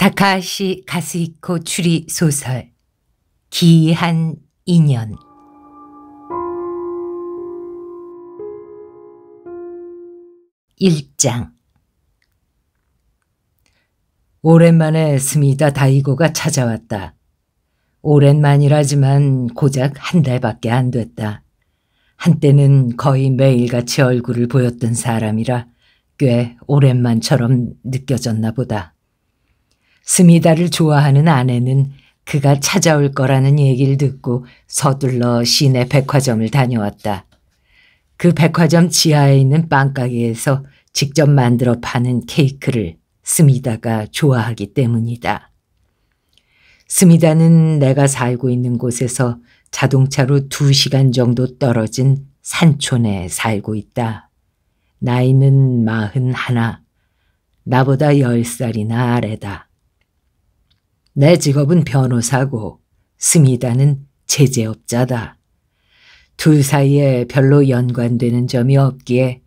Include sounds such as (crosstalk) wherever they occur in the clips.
다카시 가스히코 추리 소설 기이한 인연 1장 오랜만에 스미다 다이고가 찾아왔다. 오랜만이라지만 고작 한 달밖에 안 됐다. 한때는 거의 매일같이 얼굴을 보였던 사람이라 꽤 오랜만처럼 느껴졌나 보다. 스미다를 좋아하는 아내는 그가 찾아올 거라는 얘기를 듣고 서둘러 시내 백화점을 다녀왔다. 그 백화점 지하에 있는 빵가게에서 직접 만들어 파는 케이크를 스미다가 좋아하기 때문이다. 스미다는 내가 살고 있는 곳에서 자동차로 2시간 정도 떨어진 산촌에 살고 있다. 나이는 마흔 하나, 나보다 열살이나 아래다. 내 직업은 변호사고 스미다는 제재업자다. 둘 사이에 별로 연관되는 점이 없기에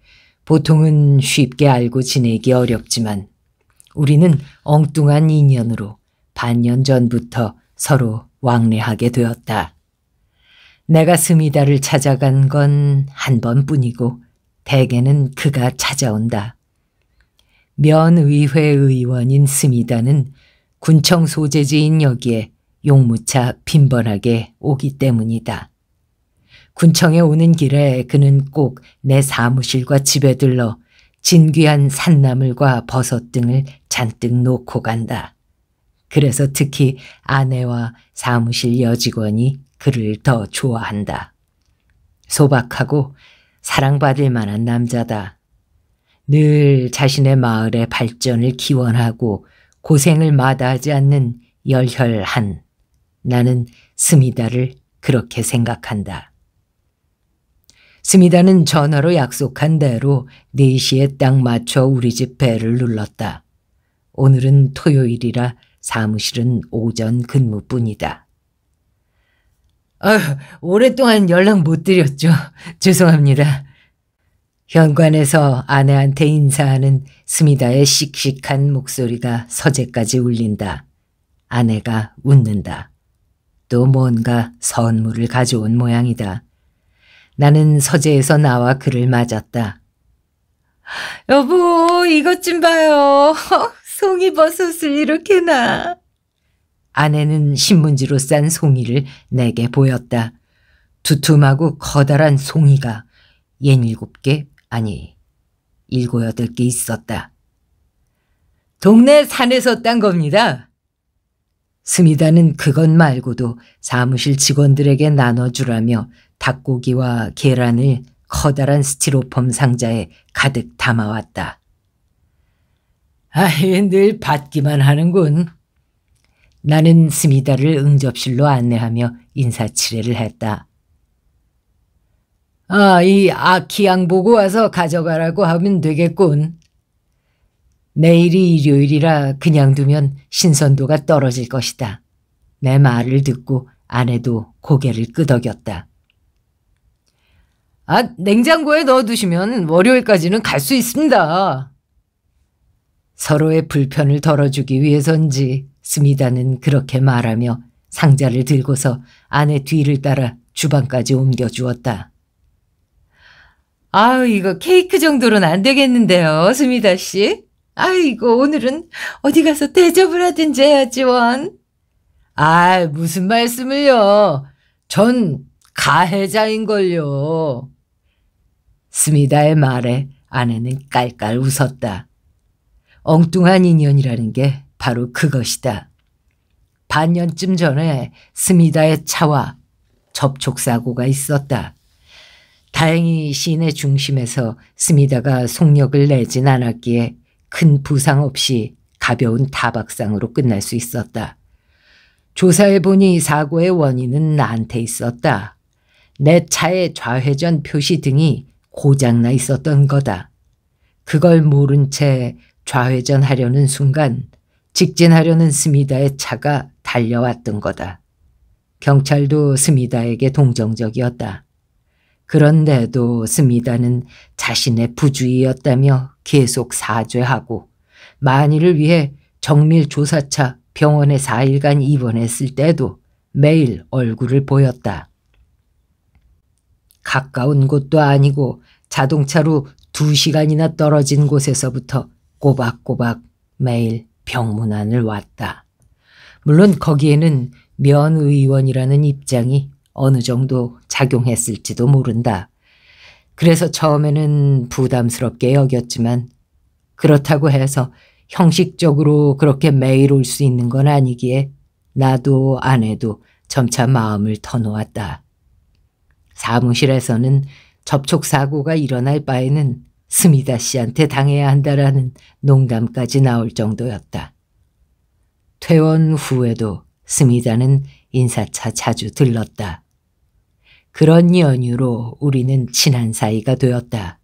보통은 쉽게 알고 지내기 어렵지만 우리는 엉뚱한 인연으로 반년 전부터 서로 왕래하게 되었다. 내가 스미다를 찾아간 건 한 번뿐이고 대개는 그가 찾아온다. 면의회 의원인 스미다는 군청 소재지인 여기에 용무차 빈번하게 오기 때문이다. 군청에 오는 길에 그는 꼭 내 사무실과 집에 들러 진귀한 산나물과 버섯 등을 잔뜩 놓고 간다. 그래서 특히 아내와 사무실 여직원이 그를 더 좋아한다. 소박하고 사랑받을 만한 남자다. 늘 자신의 마을의 발전을 기원하고 고생을 마다하지 않는 열혈한 나는 스미다를 그렇게 생각한다. 스미다는 전화로 약속한 대로 4시에 딱 맞춰 우리 집 배를 눌렀다. 오늘은 토요일이라 사무실은 오전 근무뿐이다. 아휴, 오랫동안 연락 못 드렸죠. (laughs) 죄송합니다. 현관에서 아내한테 인사하는 스미다의 씩씩한 목소리가 서재까지 울린다. 아내가 웃는다. 또 뭔가 선물을 가져온 모양이다. 나는 서재에서 나와 그를 맞았다. 여보, 이것 좀 봐요. (laughs) 송이버섯을 이렇게 놔. 아내는 신문지로 싼 송이를 내게 보였다. 두툼하고 커다란 송이가 예닐곱 개 아니, 일곱 여덟 개 있었다. 동네 산에서 딴 겁니다. 스미다는 그것 말고도 사무실 직원들에게 나눠주라며 닭고기와 계란을 커다란 스티로폼 상자에 가득 담아왔다. 아예 늘 받기만 하는군. 나는 스미다를 응접실로 안내하며 인사치레를 했다. 아, 이 아키양 보고 와서 가져가라고 하면 되겠군. 내일이 일요일이라 그냥 두면 신선도가 떨어질 것이다. 내 말을 듣고 아내도 고개를 끄덕였다. 아, 냉장고에 넣어두시면 월요일까지는 갈 수 있습니다. 서로의 불편을 덜어주기 위해선지 스미다는 그렇게 말하며 상자를 들고서 아내 뒤를 따라 주방까지 옮겨주었다. 아유, 이거 케이크 정도로는 안 되겠는데요, 수미다 씨. 아이고, 오늘은 어디 가서 대접을 하든지 해야지, 원. 아, 무슨 말씀을요. 전 가해자인걸요. 스미다의 말에 아내는 깔깔 웃었다. 엉뚱한 인연이라는 게 바로 그것이다. 반년쯤 전에 스미다의 차와 접촉사고가 있었다. 다행히 시인의 중심에서 스미다가 속력을 내진 않았기에 큰 부상 없이 가벼운 타박상으로 끝날 수 있었다. 조사해보니 사고의 원인은 나한테 있었다. 내 차의 좌회전 표시 등이 고장나 있었던 거다. 그걸 모른 채 좌회전하려는 순간 직진하려는 스미다의 차가 달려왔던 거다. 경찰도 스미다에게 동정적이었다. 그런데도 스미다는 자신의 부주의였다며 계속 사죄하고 만일을 위해 정밀조사차 병원에 4일간 입원했을 때도 매일 얼굴을 보였다. 가까운 곳도 아니고 자동차로 2시간이나 떨어진 곳에서부터 꼬박꼬박 매일 병문안을 왔다. 물론 거기에는 면 의원이라는 입장이 어느 정도 작용했을지도 모른다. 그래서 처음에는 부담스럽게 여겼지만 그렇다고 해서 형식적으로 그렇게 매일 올 수 있는 건 아니기에 나도 아내도 점차 마음을 터놓았다. 사무실에서는 접촉사고가 일어날 바에는 스미다 씨한테 당해야 한다라는 농담까지 나올 정도였다. 퇴원 후에도 스미다는 인사차 자주 들렀다. 그런 연유로 우리는 친한 사이가 되었다.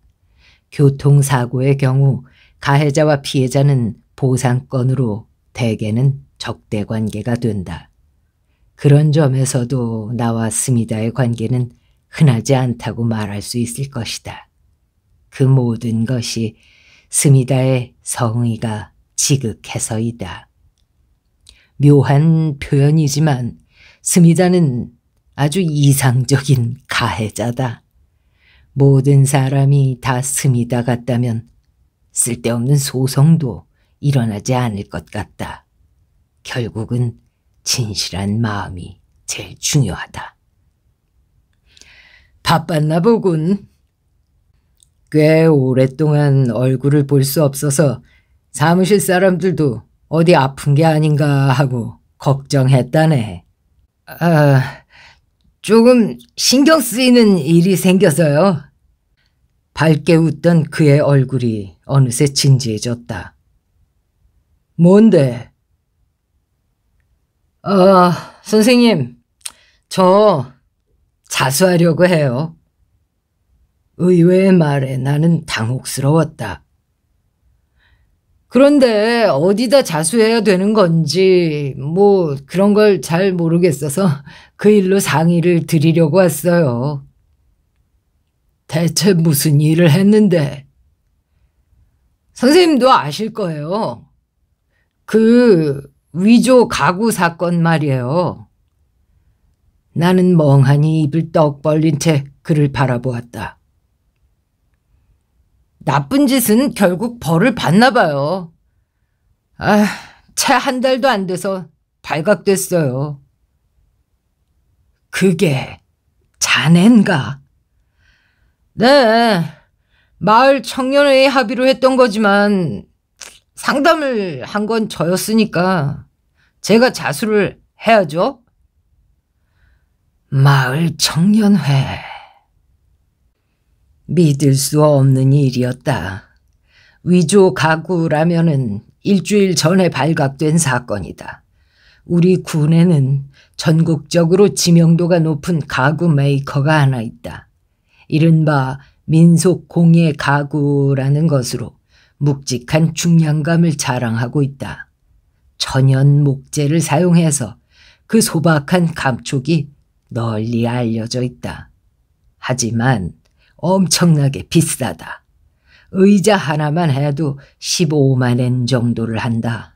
교통사고의 경우 가해자와 피해자는 보상권으로 대개는 적대관계가 된다. 그런 점에서도 나와 스미다의 관계는 흔하지 않다고 말할 수 있을 것이다. 그 모든 것이 스미다의 성의가 지극해서이다. 묘한 표현이지만 스미다는 아주 이상적인 가해자다. 모든 사람이 다 스미다 같다면 쓸데없는 소송도 일어나지 않을 것 같다. 결국은 진실한 마음이 제일 중요하다. 바빴나 보군. 꽤 오랫동안 얼굴을 볼 수 없어서 사무실 사람들도 어디 아픈 게 아닌가 하고 걱정했다네. 아, 조금 신경 쓰이는 일이 생겨서요. 밝게 웃던 그의 얼굴이 어느새 진지해졌다. 뭔데? 아, 선생님, 저 자수하려고 해요. 의외의 말에 나는 당혹스러웠다. 그런데 어디다 자수해야 되는 건지 뭐 그런 걸 잘 모르겠어서 그 일로 상의를 드리려고 왔어요. 대체 무슨 일을 했는데? 선생님도 아실 거예요. 그 위조 가구 사건 말이에요. 나는 멍하니 입을 떡 벌린 채 그를 바라보았다. 나쁜 짓은 결국 벌을 받나 봐요. 아, 채 한 달도 안 돼서 발각됐어요. 그게 자넨가? 네. 마을 청년회의 합의로 했던 거지만 상담을 한 건 저였으니까 제가 자수를 해야죠. 마을 청년회. 믿을 수 없는 일이었다. 위조 가구라면은 일주일 전에 발각된 사건이다. 우리 군에는 전국적으로 지명도가 높은 가구 메이커가 하나 있다. 이른바 민속공예 가구라는 것으로 묵직한 중량감을 자랑하고 있다. 천연 목재를 사용해서 그 소박한 감촉이 널리 알려져 있다. 하지만 엄청나게 비싸다. 의자 하나만 해도 15만엔 정도를 한다.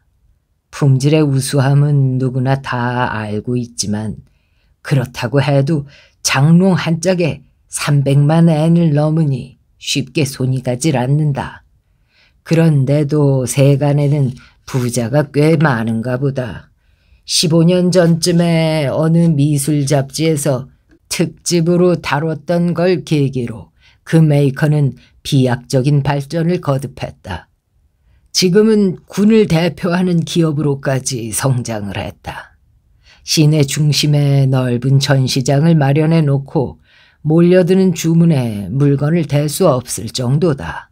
품질의 우수함은 누구나 다 알고 있지만 그렇다고 해도 장롱 한 짝에 300만 엔을 넘으니 쉽게 손이 가질 않는다. 그런데도 세간에는 부자가 꽤 많은가 보다. 15년 전쯤에 어느 미술 잡지에서 특집으로 다뤘던 걸 계기로 그 메이커는 비약적인 발전을 거듭했다. 지금은 군을 대표하는 기업으로까지 성장을 했다. 시내 중심의 넓은 전시장을 마련해 놓고 몰려드는 주문에 물건을 댈 수 없을 정도다.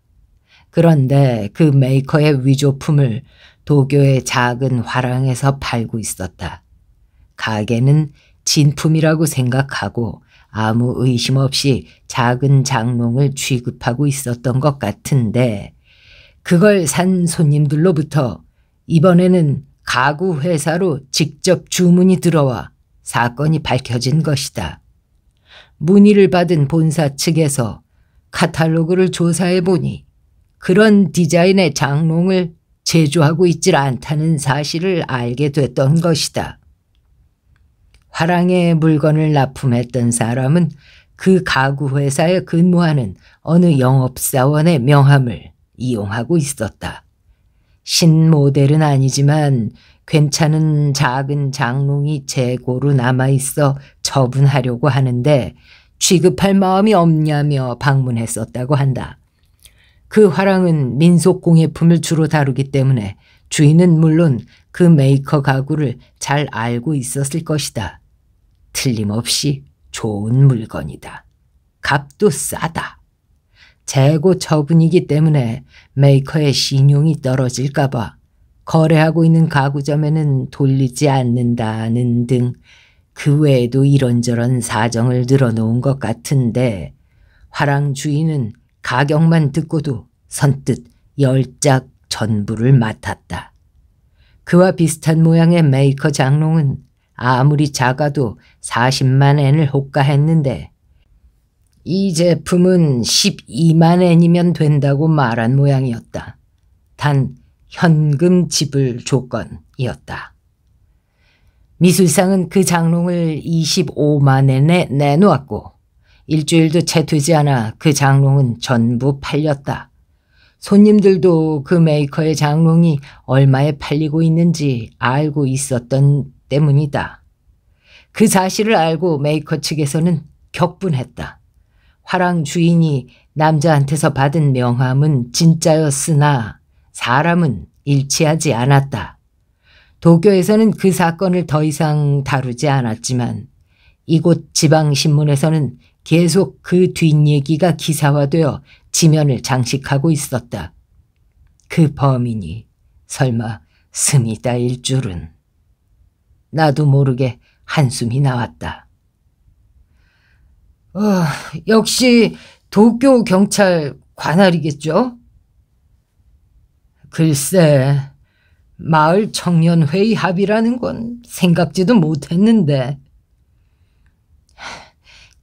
그런데 그 메이커의 위조품을 도쿄의 작은 화랑에서 팔고 있었다. 가게는 진품이라고 생각하고 아무 의심 없이 작은 장롱을 취급하고 있었던 것 같은데 그걸 산 손님들로부터 이번에는 가구 회사로 직접 주문이 들어와 사건이 밝혀진 것이다. 문의를 받은 본사 측에서 카탈로그를 조사해 보니 그런 디자인의 장롱을 제조하고 있질 않다는 사실을 알게 됐던 것이다. 화랑에 물건을 납품했던 사람은 그 가구 회사에 근무하는 어느 영업사원의 명함을 이용하고 있었다. 신모델은 아니지만 괜찮은 작은 장롱이 재고로 남아있어 처분하려고 하는데 취급할 마음이 없냐며 방문했었다고 한다. 그 화랑은 민속공예품을 주로 다루기 때문에 주인은 물론 그 메이커 가구를 잘 알고 있었을 것이다. 틀림없이 좋은 물건이다. 값도 싸다. 재고 처분이기 때문에 메이커의 신용이 떨어질까봐 거래하고 있는 가구점에는 돌리지 않는다는 등 그 외에도 이런저런 사정을 늘어놓은 것 같은데 화랑 주인은 가격만 듣고도 선뜻 열짝 전부를 맡았다. 그와 비슷한 모양의 메이커 장롱은 아무리 작아도 40만 엔을 호가했는데 이 제품은 12만엔이면 된다고 말한 모양이었다. 단 현금 지불 조건이었다. 미술상은 그 장롱을 25만엔에 내놓았고 일주일도 채 되지 않아 그 장롱은 전부 팔렸다. 손님들도 그 메이커의 장롱이 얼마에 팔리고 있는지 알고 있었던 때문이다. 그 사실을 알고 메이커 측에서는 격분했다. 화랑 주인이 남자한테서 받은 명함은 진짜였으나 사람은 일치하지 않았다. 도쿄에서는 그 사건을 더 이상 다루지 않았지만 이곳 지방신문에서는 계속 그 뒷얘기가 기사화되어 지면을 장식하고 있었다. 그 범인이 설마 스미다일 줄은. 나도 모르게 한숨이 나왔다. 어, 역시 도쿄 경찰 관할이겠죠? 글쎄, 마을 청년회의 합의라는 건 생각지도 못했는데.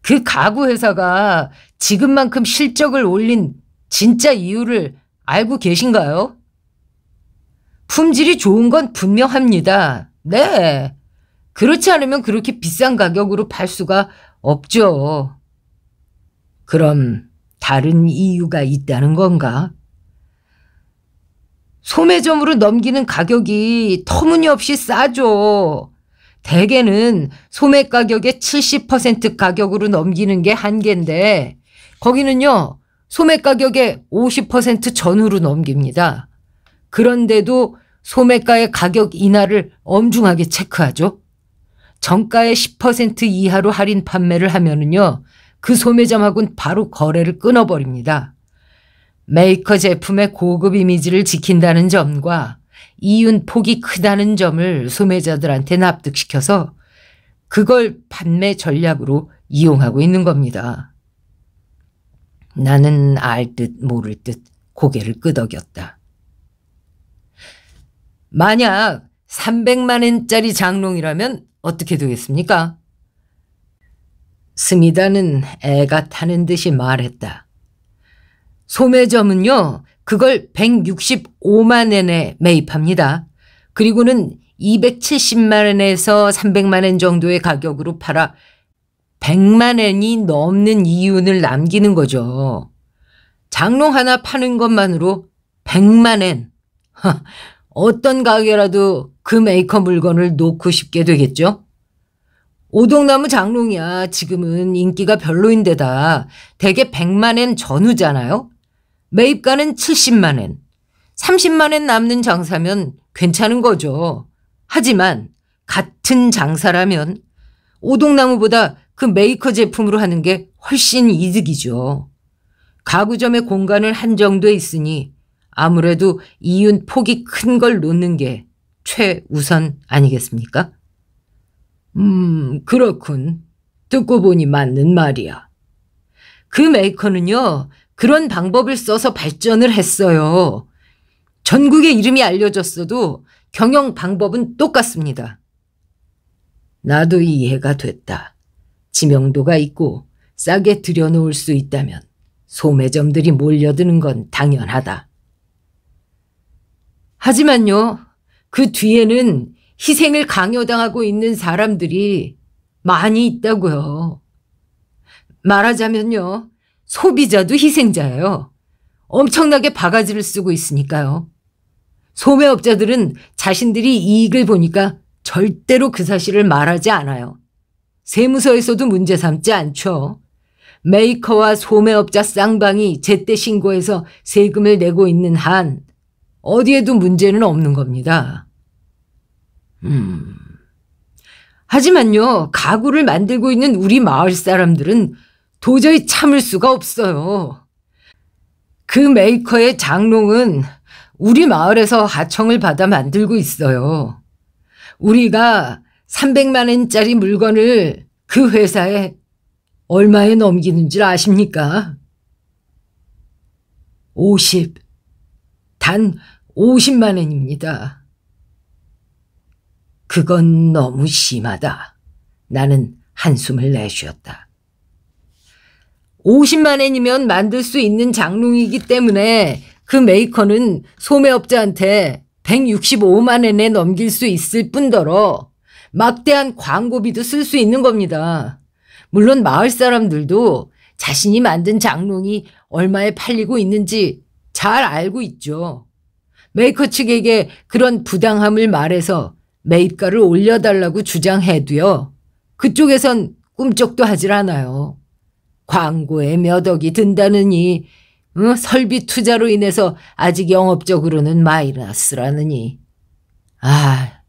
그 가구 회사가 지금만큼 실적을 올린 진짜 이유를 알고 계신가요? 품질이 좋은 건 분명합니다. 네. 그렇지 않으면 그렇게 비싼 가격으로 팔 수가 없죠. 그럼 다른 이유가 있다는 건가? 소매점으로 넘기는 가격이 터무니없이 싸죠. 대개는 소매 가격의 70% 가격으로 넘기는 게 한계인데 거기는요. 소매 가격의 50% 전후로 넘깁니다. 그런데도 소매가의 가격 인하를 엄중하게 체크하죠. 정가의 10% 이하로 할인 판매를 하면은요. 그 소매점하고는 바로 거래를 끊어버립니다. 메이커 제품의 고급 이미지를 지킨다는 점과 이윤 폭이 크다는 점을 소매자들한테 납득시켜서 그걸 판매 전략으로 이용하고 있는 겁니다. 나는 알 듯 모를 듯 고개를 끄덕였다. 만약 300만 엔짜리 장롱이라면 어떻게 되겠습니까? 스미다는 애가 타는 듯이 말했다. 소매점은요, 그걸 165만엔에 매입합니다. 그리고는 270만엔에서 300만엔 정도의 가격으로 팔아 100만엔이 넘는 이윤을 남기는 거죠. 장롱 하나 파는 것만으로 100만엔. (laughs) 어떤 가게라도 그 메이커 물건을 놓고 싶게 되겠죠? 오동나무 장롱이야 지금은 인기가 별로인데다 대개 100만엔 전후잖아요. 매입가는 70만엔. 30만엔 남는 장사면 괜찮은 거죠. 하지만 같은 장사라면 오동나무보다 그 메이커 제품으로 하는 게 훨씬 이득이죠. 가구점에 공간을 한정돼 있으니 아무래도 이윤 폭이 큰 걸 놓는 게 최우선 아니겠습니까? 음, 그렇군. 듣고 보니 맞는 말이야. 그 메이커는요, 그런 방법을 써서 발전을 했어요. 전국의 이름이 알려졌어도 경영 방법은 똑같습니다. 나도 이해가 됐다. 지명도가 있고 싸게 들여놓을 수 있다면 소매점들이 몰려드는 건 당연하다. 하지만요, 그 뒤에는 희생을 강요당하고 있는 사람들이 많이 있다고요. 말하자면요. 소비자도 희생자예요. 엄청나게 바가지를 쓰고 있으니까요. 소매업자들은 자신들이 이익을 보니까 절대로 그 사실을 말하지 않아요. 세무서에서도 문제 삼지 않죠. 메이커와 소매업자 쌍방이 제때 신고해서 세금을 내고 있는 한 어디에도 문제는 없는 겁니다. 음. 하지만요, 가구를 만들고 있는 우리 마을 사람들은 도저히 참을 수가 없어요. 그 메이커의 장롱은 우리 마을에서 하청을 받아 만들고 있어요. 우리가 300만원짜리 물건을 그 회사에 얼마에 넘기는 줄 아십니까? 50. 단 50만원입니다. 그건 너무 심하다. 나는 한숨을 내쉬었다. 50만 엔이면 만들 수 있는 장롱이기 때문에 그 메이커는 소매업자한테 165만 엔에 넘길 수 있을 뿐더러 막대한 광고비도 쓸 수 있는 겁니다. 물론 마을 사람들도 자신이 만든 장롱이 얼마에 팔리고 있는지 잘 알고 있죠. 메이커 측에게 그런 부당함을 말해서 매입가를 올려달라고 주장해도요. 그쪽에선 꿈쩍도 하질 않아요. 광고에 몇 억이 든다느니 응? 설비 투자로 인해서 아직 영업적으로는 마이너스라느니. 아,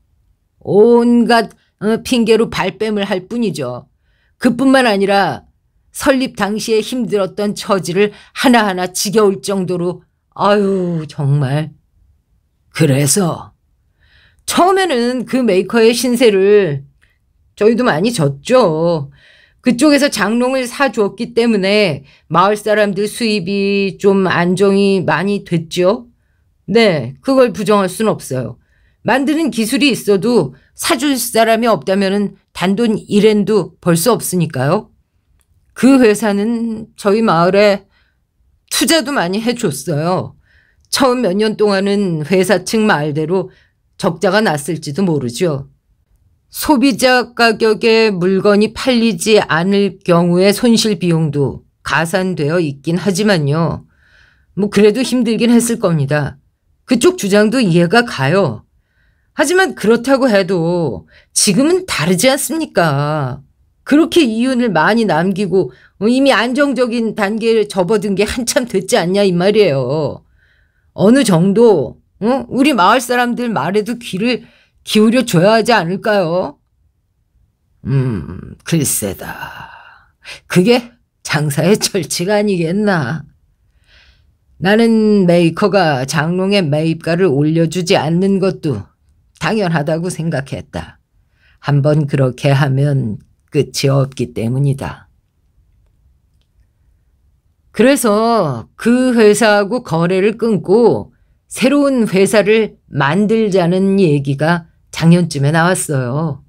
온갖 어, 핑계로 발뺌을 할 뿐이죠. 그뿐만 아니라 설립 당시에 힘들었던 처지를 하나하나 지겨울 정도로 아유 정말. 그래서 처음에는 그 메이커의 신세를 저희도 많이 졌죠. 그쪽에서 장롱을 사주었기 때문에 마을 사람들 수입이 좀 안정이 많이 됐죠. 네, 그걸 부정할 수는 없어요. 만드는 기술이 있어도 사줄 사람이 없다면 단돈 1엔도 벌 수 없으니까요. 그 회사는 저희 마을에 투자도 많이 해줬어요. 처음 몇 년 동안은 회사 측 말대로 적자가 났을지도 모르죠. 소비자 가격에 물건이 팔리지 않을 경우의 손실 비용도 가산되어 있긴 하지만요. 뭐 그래도 힘들긴 했을 겁니다. 그쪽 주장도 이해가 가요. 하지만 그렇다고 해도 지금은 다르지 않습니까? 그렇게 이윤을 많이 남기고 어, 이미 안정적인 단계를 접어든 게 한참 됐지 않냐 이 말이에요. 어느 정도 응? 우리 마을 사람들 말에도 귀를 기울여 줘야 하지 않을까요? 음, 글쎄다. 그게 장사의 철칙 (laughs) 아니겠나. 나는 메이커가 장롱의 매입가를 올려주지 않는 것도 당연하다고 생각했다. 한번 그렇게 하면 끝이 없기 때문이다. 그래서 그 회사하고 거래를 끊고 새로운 회사를 만들자는 얘기가 작년쯤에 나왔어요.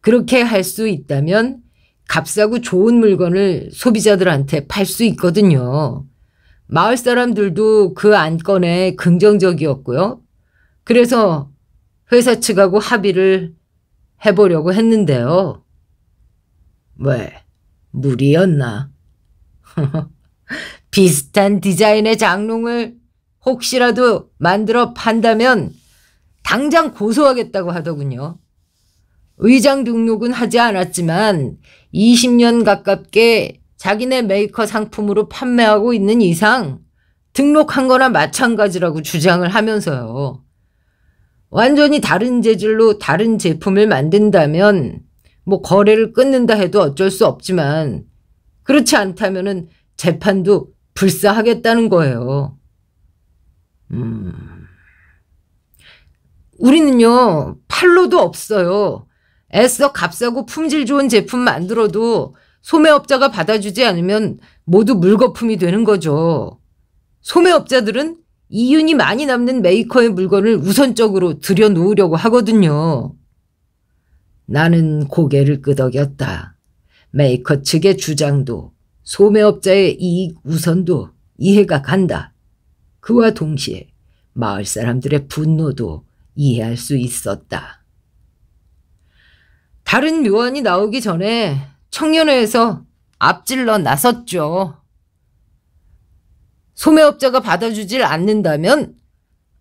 그렇게 할 수 있다면 값싸고 좋은 물건을 소비자들한테 팔 수 있거든요. 마을 사람들도 그 안건에 긍정적이었고요. 그래서 회사 측하고 합의를 해보려고 했는데요. 왜? 무리였나? (laughs) 비슷한 디자인의 장롱을 혹시라도 만들어 판다면 당장 고소하겠다고 하더군요. 의장 등록은 하지 않았지만 20년 가깝게 자기네 메이커 상품으로 판매하고 있는 이상 등록한 거나 마찬가지라고 주장을 하면서요. 완전히 다른 재질로 다른 제품을 만든다면 뭐 거래를 끊는다 해도 어쩔 수 없지만 그렇지 않다면 재판도 불사하겠다는 거예요. 우리는요, 팔로도 없어요. 애써 값싸고 품질 좋은 제품 만들어도 소매업자가 받아주지 않으면 모두 물거품이 되는 거죠. 소매업자들은 이윤이 많이 남는 메이커의 물건을 우선적으로 들여놓으려고 하거든요. 나는 고개를 끄덕였다. 메이커 측의 주장도 소매업자의 이익 우선도 이해가 간다. 그와 동시에 마을 사람들의 분노도 이해할 수 있었다. 다른 묘안이 나오기 전에 청년회에서 앞질러 나섰죠. 소매업자가 받아주질 않는다면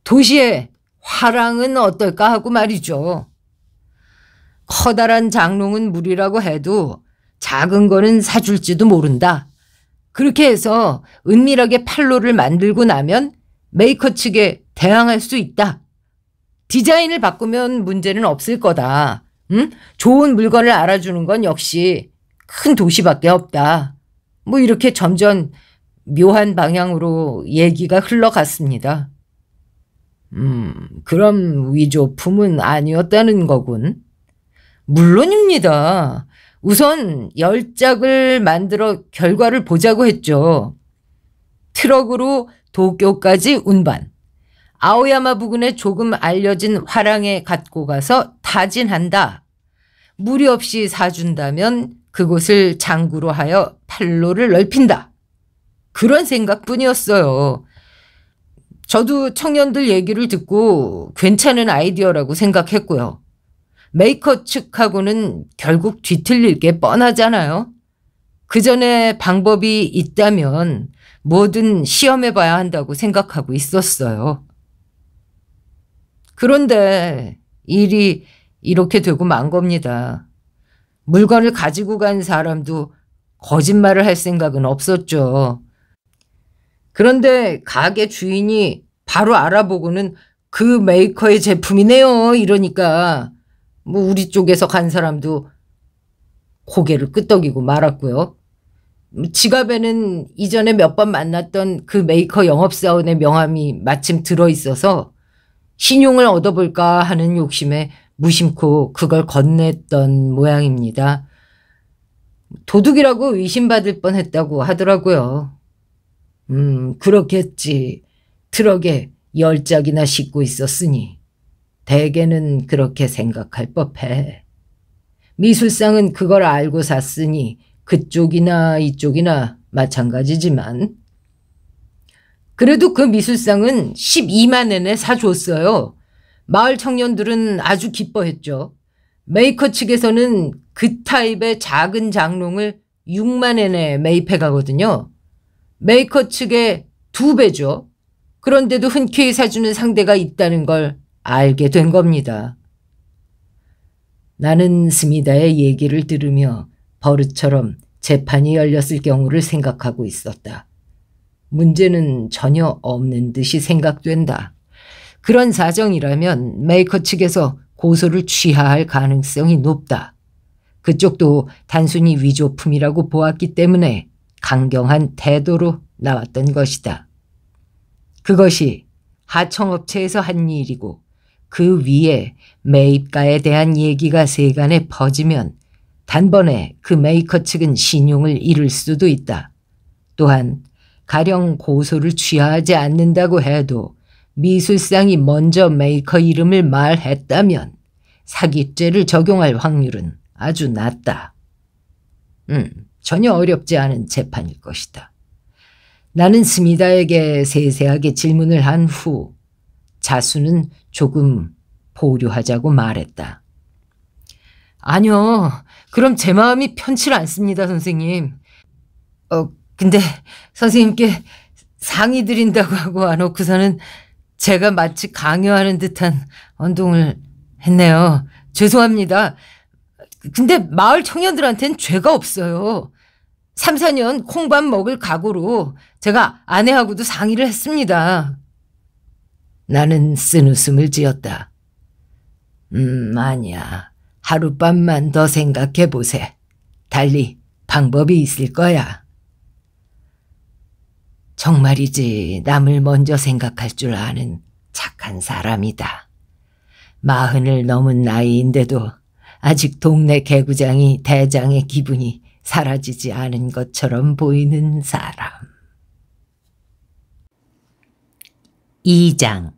도시에 화랑은 어떨까 하고 말이죠. 커다란 장롱은 무리라고 해도 작은 거는 사줄지도 모른다. 그렇게 해서 은밀하게 판로를 만들고 나면 메이커 측에 대항할 수 있다. 디자인을 바꾸면 문제는 없을 거다. 응? 좋은 물건을 알아주는 건 역시 큰 도시밖에 없다. 뭐 이렇게 점점 묘한 방향으로 얘기가 흘러갔습니다. 음, 그럼 위조품은 아니었다는 거군. 물론입니다. 우선 열짝을 만들어 결과를 보자고 했죠. 트럭으로 도쿄까지 운반. 아오야마 부근에 조금 알려진 화랑에 갖고 가서 다진한다. 무리 없이 사준다면 그곳을 장구로 하여 팔로를 넓힌다. 그런 생각뿐이었어요. 저도 청년들 얘기를 듣고 괜찮은 아이디어라고 생각했고요. 메이커 측하고는 결국 뒤틀릴 게 뻔하잖아요. 그 전에 방법이 있다면 뭐든 시험해 봐야 한다고 생각하고 있었어요. 그런데 일이 이렇게 되고 만 겁니다. 물건을 가지고 간 사람도 거짓말을 할 생각은 없었죠. 그런데 가게 주인이 바로 알아보고는 그 메이커의 제품이네요. 이러니까 뭐 우리 쪽에서 간 사람도 고개를 끄덕이고 말았고요. 지갑에는 이전에 몇 번 만났던 그 메이커 영업사원의 명함이 마침 들어있어서 신용을 얻어볼까 하는 욕심에 무심코 그걸 건넸던 모양입니다. 도둑이라고 의심받을 뻔했다고 하더라고요. 음 그렇겠지. 트럭에 열짝이나 싣고 있었으니. 대개는 그렇게 생각할 법해. 미술상은 그걸 알고 샀으니 그쪽이나 이쪽이나 마찬가지지만 그래도 그 미술상은 12만 엔에 사줬어요. 마을 청년들은 아주 기뻐했죠. 메이커 측에서는 그 타입의 작은 장롱을 6만 엔에 매입해 가거든요. 메이커 측의 두 배죠. 그런데도 흔쾌히 사주는 상대가 있다는 걸 알게 된 겁니다. 나는 스미다의 얘기를 들으며 버릇처럼 재판이 열렸을 경우를 생각하고 있었다. 문제는 전혀 없는 듯이 생각된다. 그런 사정이라면 메이커 측에서 고소를 취하할 가능성이 높다. 그쪽도 단순히 위조품이라고 보았기 때문에 강경한 태도로 나왔던 것이다. 그것이 하청업체에서 한 일이고 그 위에 매입가에 대한 얘기가 세간에 퍼지면 단번에 그 메이커 측은 신용을 잃을 수도 있다. 또한 가령 고소를 취하하지 않는다고 해도 미술상이 먼저 메이커 이름을 말했다면 사기죄를 적용할 확률은 아주 낮다. 음, 전혀 어렵지 않은 재판일 것이다. 나는 스미다에게 세세하게 질문을 한후 자수는 조금 보류하자고 말했다. 아니요. 그럼 제 마음이 편치 않습니다, 선생님. 어, 근데 선생님께 상의 드린다고 하고 안 오고서는 제가 마치 강요하는 듯한 언동을 했네요. 죄송합니다. 근데 마을 청년들한텐 죄가 없어요. 3, 4년 콩밥 먹을 각오로 제가 아내하고도 상의를 했습니다. 나는 쓴웃음을 지었다. 음, 아니야. 하룻밤만 더 생각해보세. 달리 방법이 있을 거야. 정말이지 남을 먼저 생각할 줄 아는 착한 사람이다. 마흔을 넘은 나이인데도 아직 동네 개구장이 대장의 기분이 사라지지 않은 것처럼 보이는 사람. 2장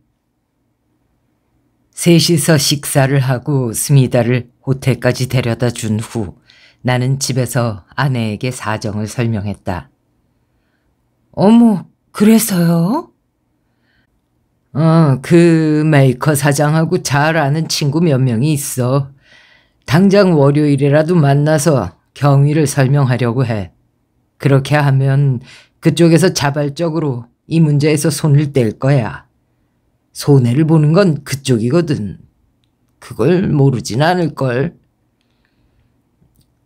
셋이서 식사를 하고 스미다를 호텔까지 데려다 준 후 나는 집에서 아내에게 사정을 설명했다. 어머, 그래서요? 어, 그 메이커 사장하고 잘 아는 친구 몇 명이 있어. 당장 월요일이라도 만나서 경위를 설명하려고 해. 그렇게 하면 그쪽에서 자발적으로 이 문제에서 손을 뗄 거야. 손해를 보는 건 그쪽이거든. 그걸 모르진 않을걸.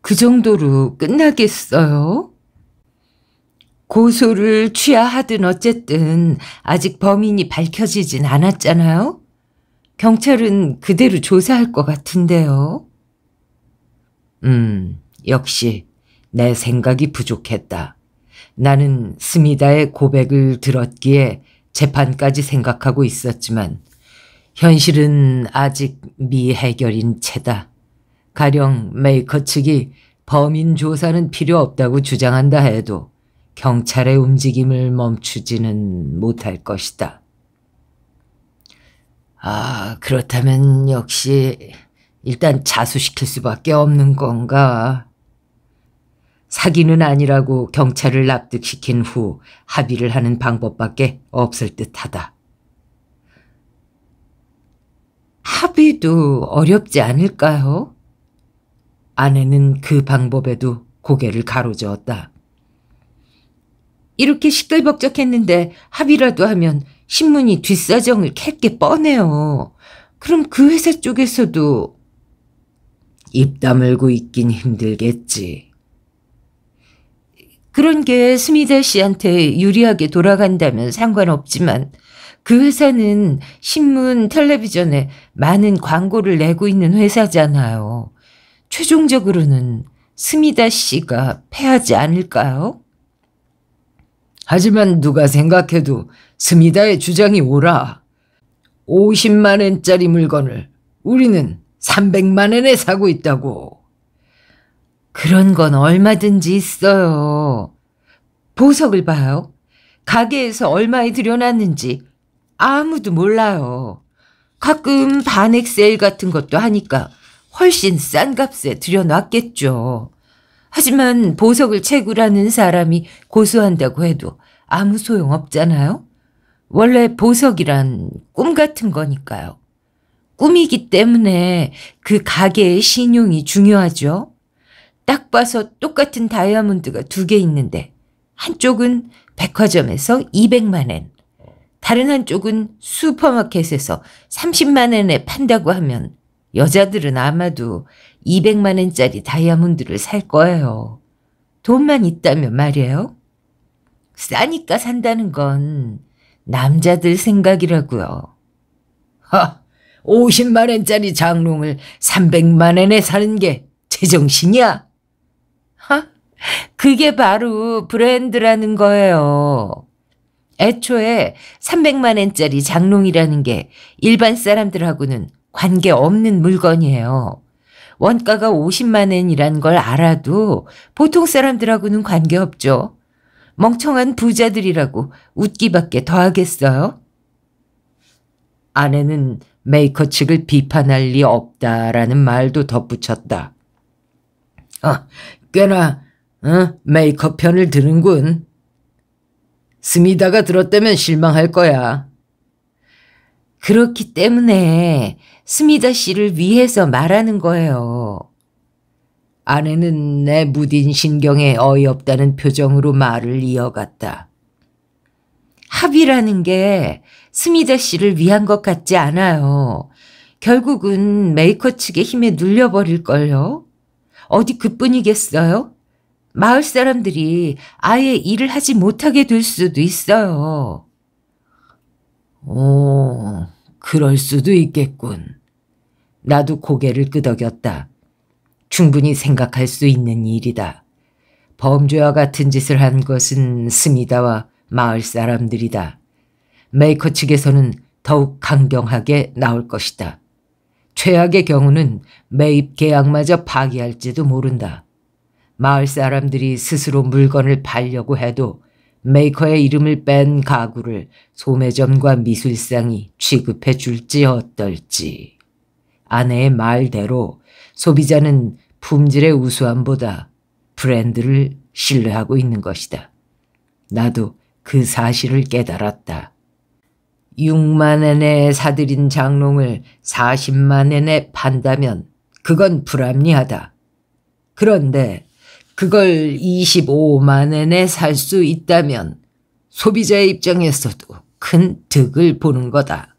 그 정도로 끝나겠어요? 고소를 취하하든 어쨌든 아직 범인이 밝혀지진 않았잖아요? 경찰은 그대로 조사할 것 같은데요. 음, 역시 내 생각이 부족했다. 나는 스미다의 고백을 들었기에 재판까지 생각하고 있었지만 현실은 아직 미해결인 채다. 가령 메이커 측이 범인 조사는 필요 없다고 주장한다 해도 경찰의 움직임을 멈추지는 못할 것이다. 아, 그렇다면 역시 일단 자수시킬 수밖에 없는 건가. 사기는 아니라고 경찰을 납득시킨 후 합의를 하는 방법밖에 없을 듯하다. 합의도 어렵지 않을까요? 아내는 그 방법에도 고개를 가로저었다. 이렇게 시끌벅적했는데 합의라도 하면 신문이 뒷사정을 캘게 뻔해요. 그럼 그 회사 쪽에서도 입 다물고 있긴 힘들겠지. 그런 게 스미다 씨한테 유리하게 돌아간다면 상관없지만 그 회사는 신문, 텔레비전에 많은 광고를 내고 있는 회사잖아요. 최종적으로는 스미다 씨가 패하지 않을까요? 하지만 누가 생각해도 스미다의 주장이 오라. 50만엔짜리 물건을 우리는 300만엔에 사고 있다고. 그런 건 얼마든지 있어요. 보석을 봐요. 가게에서 얼마에 들여놨는지 아무도 몰라요. 가끔 반액 세일 같은 것도 하니까 훨씬 싼 값에 들여놨겠죠. 하지만 보석을 채굴하는 사람이 고소한다고 해도 아무 소용 없잖아요. 원래 보석이란 꿈 같은 거니까요. 꿈이기 때문에 그 가게의 신용이 중요하죠. 딱 봐서 똑같은 다이아몬드가 두 개 있는데 한쪽은 백화점에서 200만엔, 다른 한쪽은 슈퍼마켓에서 30만엔에 판다고 하면 여자들은 아마도 200만엔짜리 다이아몬드를 살 거예요. 돈만 있다면 말이에요. 싸니까 산다는 건 남자들 생각이라고요. 하, 50만엔짜리 장롱을 300만엔에 사는 게 제정신이야. 그게 바로 브랜드라는 거예요. 애초에 300만엔짜리 장롱이라는 게 일반 사람들하고는 관계없는 물건이에요. 원가가 50만엔이란 걸 알아도 보통 사람들하고는 관계없죠. 멍청한 부자들이라고 웃기밖에 더 하겠어요? 아내는 메이커 측을 비판할 리 없다라는 말도 덧붙였다. 아, 꽤나 어? 메이크업 편을 드는군. 스미다가 들었다면 실망할 거야. 그렇기 때문에 스미다 씨를 위해서 말하는 거예요. 아내는 내 무딘 신경에 어이없다는 표정으로 말을 이어갔다. 합의라는 게 스미다 씨를 위한 것 같지 않아요. 결국은 메이커 측의 힘에 눌려버릴걸요. 어디 그뿐이겠어요? 마을 사람들이 아예 일을 하지 못하게 될 수도 있어요. 오, 그럴 수도 있겠군. 나도 고개를 끄덕였다. 충분히 생각할 수 있는 일이다. 범죄와 같은 짓을 한 것은 스미다와 마을 사람들이다. 메이커 측에서는 더욱 강경하게 나올 것이다. 최악의 경우는 매입 계약마저 파기할지도 모른다. 마을 사람들이 스스로 물건을 팔려고 해도 메이커의 이름을 뺀 가구를 소매점과 미술상이 취급해 줄지 어떨지. 아내의 말대로 소비자는 품질의 우수함보다 브랜드를 신뢰하고 있는 것이다. 나도 그 사실을 깨달았다. 6만엔에 사들인 장롱을 40만엔에 판다면 그건 불합리하다. 그런데 그걸 25만 엔에 살 수 있다면 소비자의 입장에서도 큰 득을 보는 거다.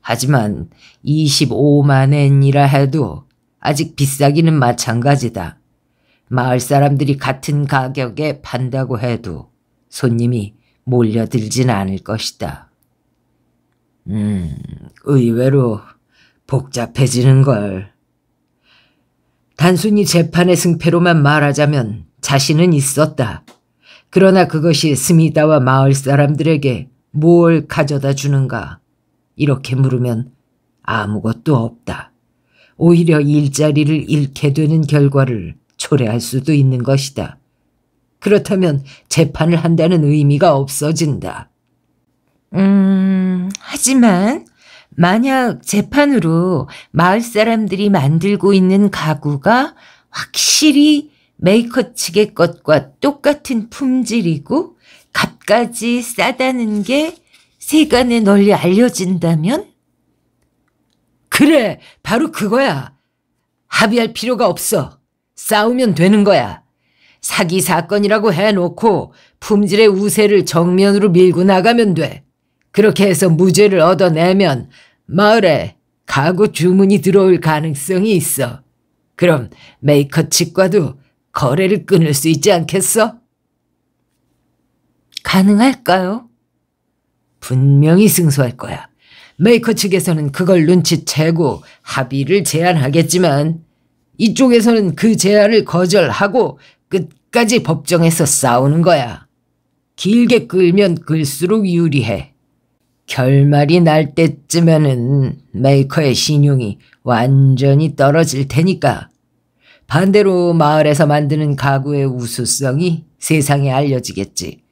하지만 25만 엔이라 해도 아직 비싸기는 마찬가지다. 마을 사람들이 같은 가격에 판다고 해도 손님이 몰려들진 않을 것이다. 음, 의외로 복잡해지는 걸 단순히 재판의 승패로만 말하자면 자신은 있었다. 그러나 그것이 스미다와 마을 사람들에게 뭘 가져다 주는가? 이렇게 물으면 아무것도 없다. 오히려 일자리를 잃게 되는 결과를 초래할 수도 있는 것이다. 그렇다면 재판을 한다는 의미가 없어진다. 음, 하지만 만약 재판으로 마을 사람들이 만들고 있는 가구가 확실히 메이커 측의 것과 똑같은 품질이고 값까지 싸다는 게 세간에 널리 알려진다면? 그래, 바로 그거야. 합의할 필요가 없어. 싸우면 되는 거야. 사기 사건이라고 해놓고 품질의 우세를 정면으로 밀고 나가면 돼. 그렇게 해서 무죄를 얻어내면 마을에 가구 주문이 들어올 가능성이 있어. 그럼 메이커 측과도 거래를 끊을 수 있지 않겠어? 가능할까요? 분명히 승소할 거야. 메이커 측에서는 그걸 눈치채고 합의를 제안하겠지만 이쪽에서는 그 제안을 거절하고 끝까지 법정에서 싸우는 거야. 길게 끌면 끌수록 유리해. 결말이 날 때쯤에는 메이커의 신용이 완전히 떨어질 테니까 반대로 마을에서 만드는 가구의 우수성이 세상에 알려지겠지.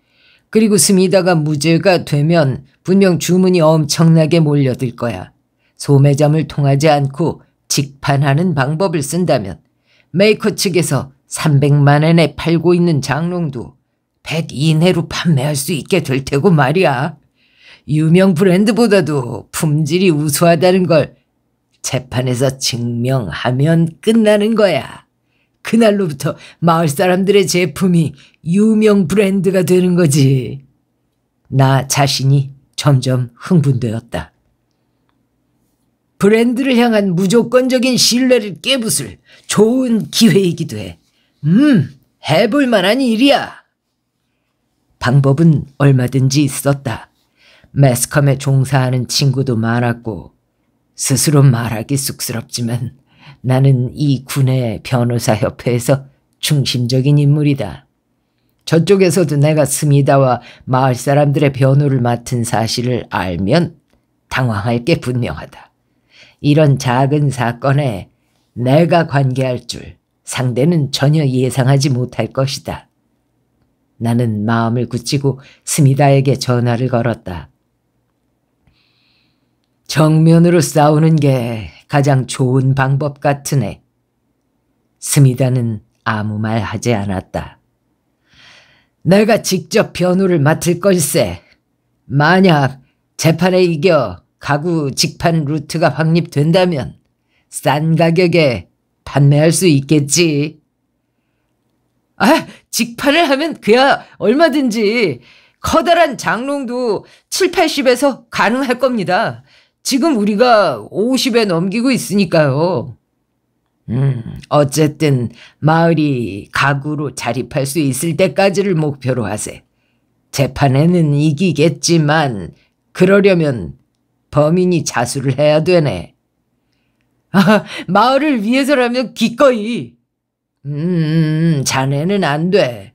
그리고 스미다가 무죄가 되면 분명 주문이 엄청나게 몰려들 거야. 소매점을 통하지 않고 직판하는 방법을 쓴다면 메이커 측에서 300만 원에 팔고 있는 장롱도 100 이내로 판매할 수 있게 될 테고 말이야. 유명 브랜드보다도 품질이 우수하다는 걸 재판에서 증명하면 끝나는 거야. 그날로부터 마을 사람들의 제품이 유명 브랜드가 되는 거지. 나 자신이 점점 흥분되었다. 브랜드를 향한 무조건적인 신뢰를 깨부술 좋은 기회이기도 해. 음, 해볼 만한 일이야. 방법은 얼마든지 있었다. 매스컴에 종사하는 친구도 많았고 스스로 말하기 쑥스럽지만 나는 이 군의 변호사협회에서 중심적인 인물이다. 저쪽에서도 내가 스미다와 마을 사람들의 변호를 맡은 사실을 알면 당황할 게 분명하다. 이런 작은 사건에 내가 관계할 줄 상대는 전혀 예상하지 못할 것이다. 나는 마음을 굳히고 스미다에게 전화를 걸었다. 정면으로 싸우는 게 가장 좋은 방법 같으네. 스미다는 아무 말 하지 않았다. 내가 직접 변호를 맡을 걸세. 만약 재판에 이겨 가구 직판 루트가 확립된다면 싼 가격에 판매할 수 있겠지. 아, 직판을 하면 그야 얼마든지 커다란 장롱도 7, 80에서 가능할 겁니다. 지금 우리가 50에 넘기고 있으니까요. 음, 어쨌든 마을이 가구로 자립할 수 있을 때까지를 목표로 하세. 재판에는 이기겠지만 그러려면 범인이 자수를 해야 되네. 아, 마을을 위해서라면 기꺼이. 음, 자네는 안 돼.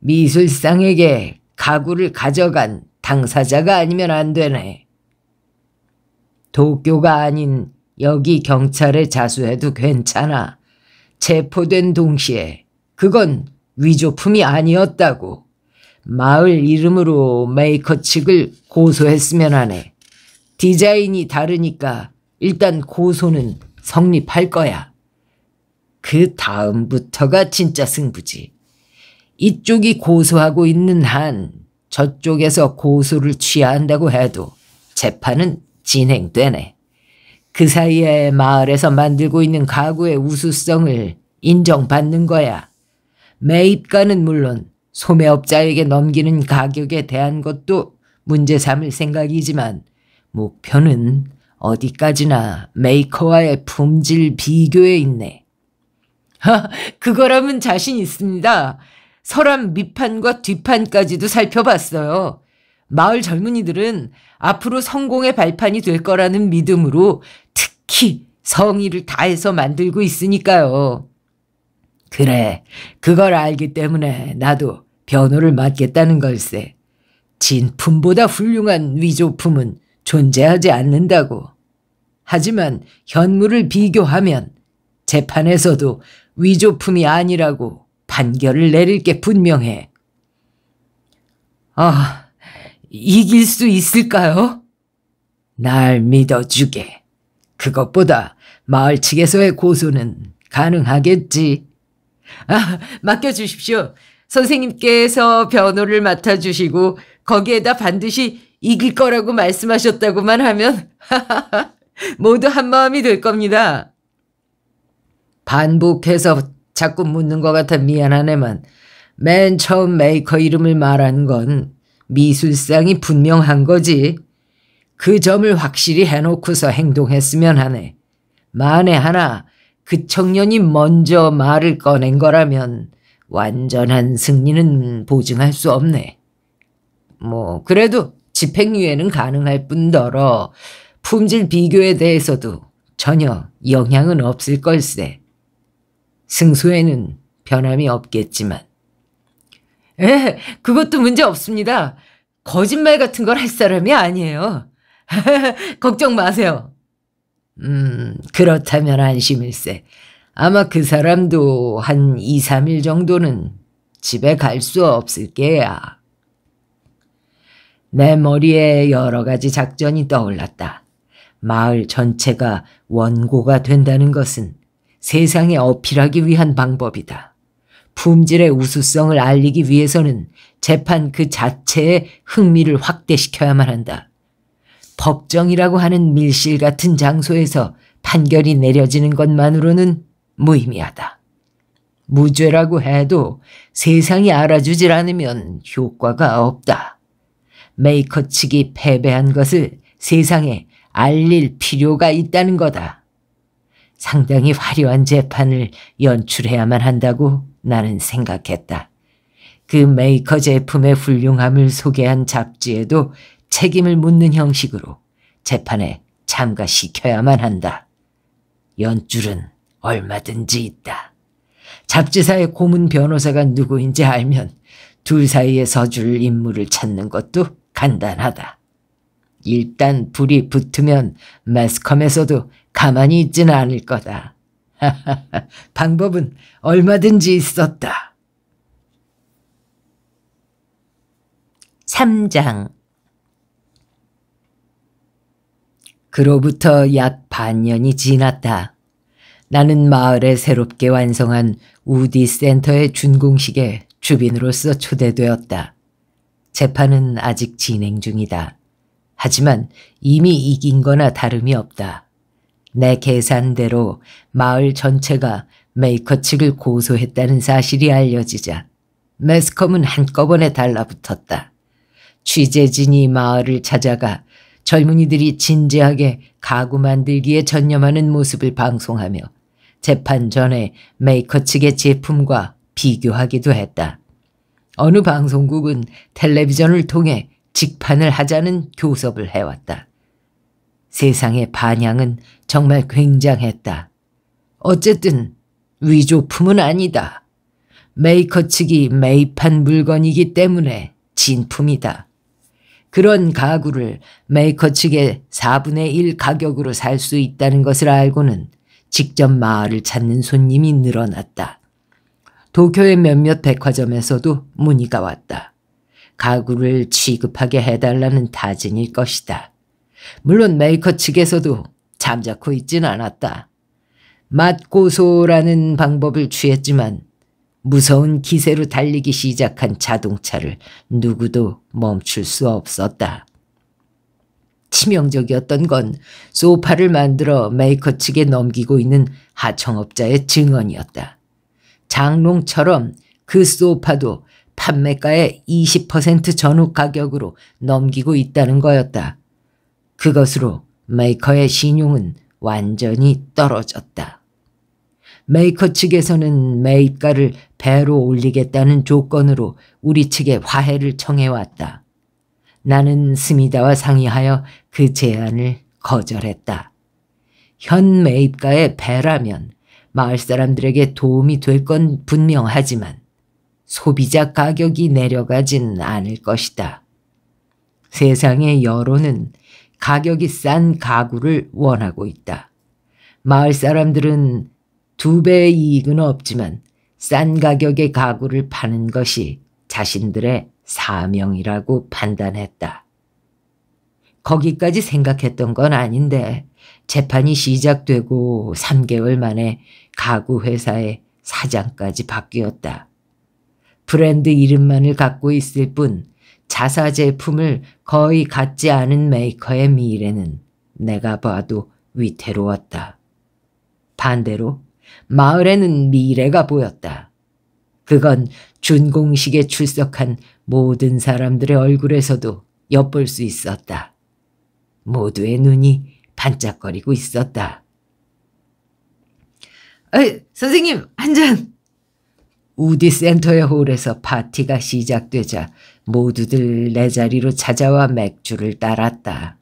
미술상에게 가구를 가져간 당사자가 아니면 안 되네. 도쿄가 아닌 여기 경찰에 자수해도 괜찮아. 체포된 동시에 그건 위조품이 아니었다고. 마을 이름으로 메이커 측을 고소했으면 하네. 디자인이 다르니까 일단 고소는 성립할 거야. 그 다음부터가 진짜 승부지. 이쪽이 고소하고 있는 한 저쪽에서 고소를 취한다고 해도 재판은 진행되네. 그 사이에 마을에서 만들고 있는 가구의 우수성을 인정받는 거야. 매입가는 물론 소매업자에게 넘기는 가격에 대한 것도 문제 삼을 생각이지만 목표는 어디까지나 메이커와의 품질 비교에 있네. 하, 그거라면 자신 있습니다. 서랍 밑판과 뒷판까지도 살펴봤어요. 마을 젊은이들은 앞으로 성공의 발판이 될 거라는 믿음으로 특히 성의를 다해서 만들고 있으니까요. 그래, 그걸 알기 때문에 나도 변호를 맡겠다는 걸세. 진품보다 훌륭한 위조품은 존재하지 않는다고. 하지만 현물을 비교하면 재판에서도 위조품이 아니라고 판결을 내릴 게 분명해. 아, 이길 수 있을까요? 날 믿어주게. 그것보다 마을 측에서의 고소는 가능하겠지. 아, 맡겨주십시오. 선생님께서 변호를 맡아주시고 거기에다 반드시 이길 거라고 말씀하셨다고만 하면 (laughs) 모두 한마음이 될 겁니다. 반복해서 자꾸 묻는 것 같아 미안하네만 맨 처음 메이커 이름을 말한 건 미술상이 분명한 거지. 그 점을 확실히 해놓고서 행동했으면 하네. 만에 하나 그 청년이 먼저 말을 꺼낸 거라면 완전한 승리는 보증할 수 없네. 뭐 그래도 집행유예는 가능할 뿐더러 품질 비교에 대해서도 전혀 영향은 없을 걸세. 승소에는 변함이 없겠지만. 예, 그것도 문제 없습니다. 거짓말 같은 걸 할 사람이 아니에요. (laughs) 걱정 마세요. 음, 그렇다면 안심일세. 아마 그 사람도 한 2, 3일 정도는 집에 갈 수 없을 게야. 내 머리에 여러 가지 작전이 떠올랐다. 마을 전체가 원고가 된다는 것은 세상에 어필하기 위한 방법이다. 품질의 우수성을 알리기 위해서는 재판 그 자체의 흥미를 확대시켜야만 한다. 법정이라고 하는 밀실 같은 장소에서 판결이 내려지는 것만으로는 무의미하다. 무죄라고 해도 세상이 알아주질 않으면 효과가 없다. 메이커 측이 패배한 것을 세상에 알릴 필요가 있다는 거다. 상당히 화려한 재판을 연출해야만 한다고 나는 생각했다. 그 메이커 제품의 훌륭함을 소개한 잡지에도 책임을 묻는 형식으로 재판에 참가시켜야만 한다. 연줄은 얼마든지 있다. 잡지사의 고문 변호사가 누구인지 알면 둘 사이에 서줄 인물을 찾는 것도 간단하다. 일단 불이 붙으면 매스컴에서도 가만히 있지는 않을 거다. (laughs) 방법은 얼마든지 있었다. 3장 그로부터 약 반년이 지났다. 나는 마을에 새롭게 완성한 우디 센터의 준공식에 주빈으로서 초대되었다. 재판은 아직 진행 중이다. 하지만 이미 이긴 거나 다름이 없다. 내 계산대로 마을 전체가 메이커 측을 고소했다는 사실이 알려지자 매스컴은 한꺼번에 달라붙었다. 취재진이 마을을 찾아가 젊은이들이 진지하게 가구 만들기에 전념하는 모습을 방송하며 재판 전에 메이커 측의 제품과 비교하기도 했다. 어느 방송국은 텔레비전을 통해 직판을 하자는 교섭을 해왔다. 세상의 반향은 정말 굉장했다. 어쨌든 위조품은 아니다. 메이커 측이 매입한 물건이기 때문에 진품이다. 그런 가구를 메이커 측의 4분의 1 가격으로 살 수 있다는 것을 알고는 직접 마을을 찾는 손님이 늘어났다. 도쿄의 몇몇 백화점에서도 문의가 왔다. 가구를 취급하게 해달라는 다짐일 것이다. 물론 메이커 측에서도 잠자코 있진 않았다. 맞고소라는 방법을 취했지만 무서운 기세로 달리기 시작한 자동차를 누구도 멈출 수 없었다. 치명적이었던 건 소파를 만들어 메이커 측에 넘기고 있는 하청업자의 증언이었다. 장롱처럼 그 소파도 판매가의 20% 전후 가격으로 넘기고 있다는 거였다. 그것으로 메이커의 신용은 완전히 떨어졌다. 메이커 측에서는 매입가를 배로 올리겠다는 조건으로 우리 측에 화해를 청해왔다. 나는 스미다와 상의하여 그 제안을 거절했다. 현 매입가의 배라면 마을 사람들에게 도움이 될 건 분명하지만 소비자 가격이 내려가진 않을 것이다. 세상의 여론은 가격이 싼 가구를 원하고 있다. 마을 사람들은 두 배의 이익은 없지만 싼 가격의 가구를 파는 것이 자신들의 사명이라고 판단했다. 거기까지 생각했던 건 아닌데 재판이 시작되고 3개월 만에 가구 회사의 사장까지 바뀌었다. 브랜드 이름만을 갖고 있을 뿐 자사 제품을 거의 갖지 않은 메이커의 미래는 내가 봐도 위태로웠다. 반대로 마을에는 미래가 보였다. 그건 준공식에 출석한 모든 사람들의 얼굴에서도 엿볼 수 있었다. 모두의 눈이 반짝거리고 있었다. 에이, 선생님, 한 잔! 우디 센터의 홀에서 파티가 시작되자 모두들 내 자리로 찾아와 맥주를 따랐다.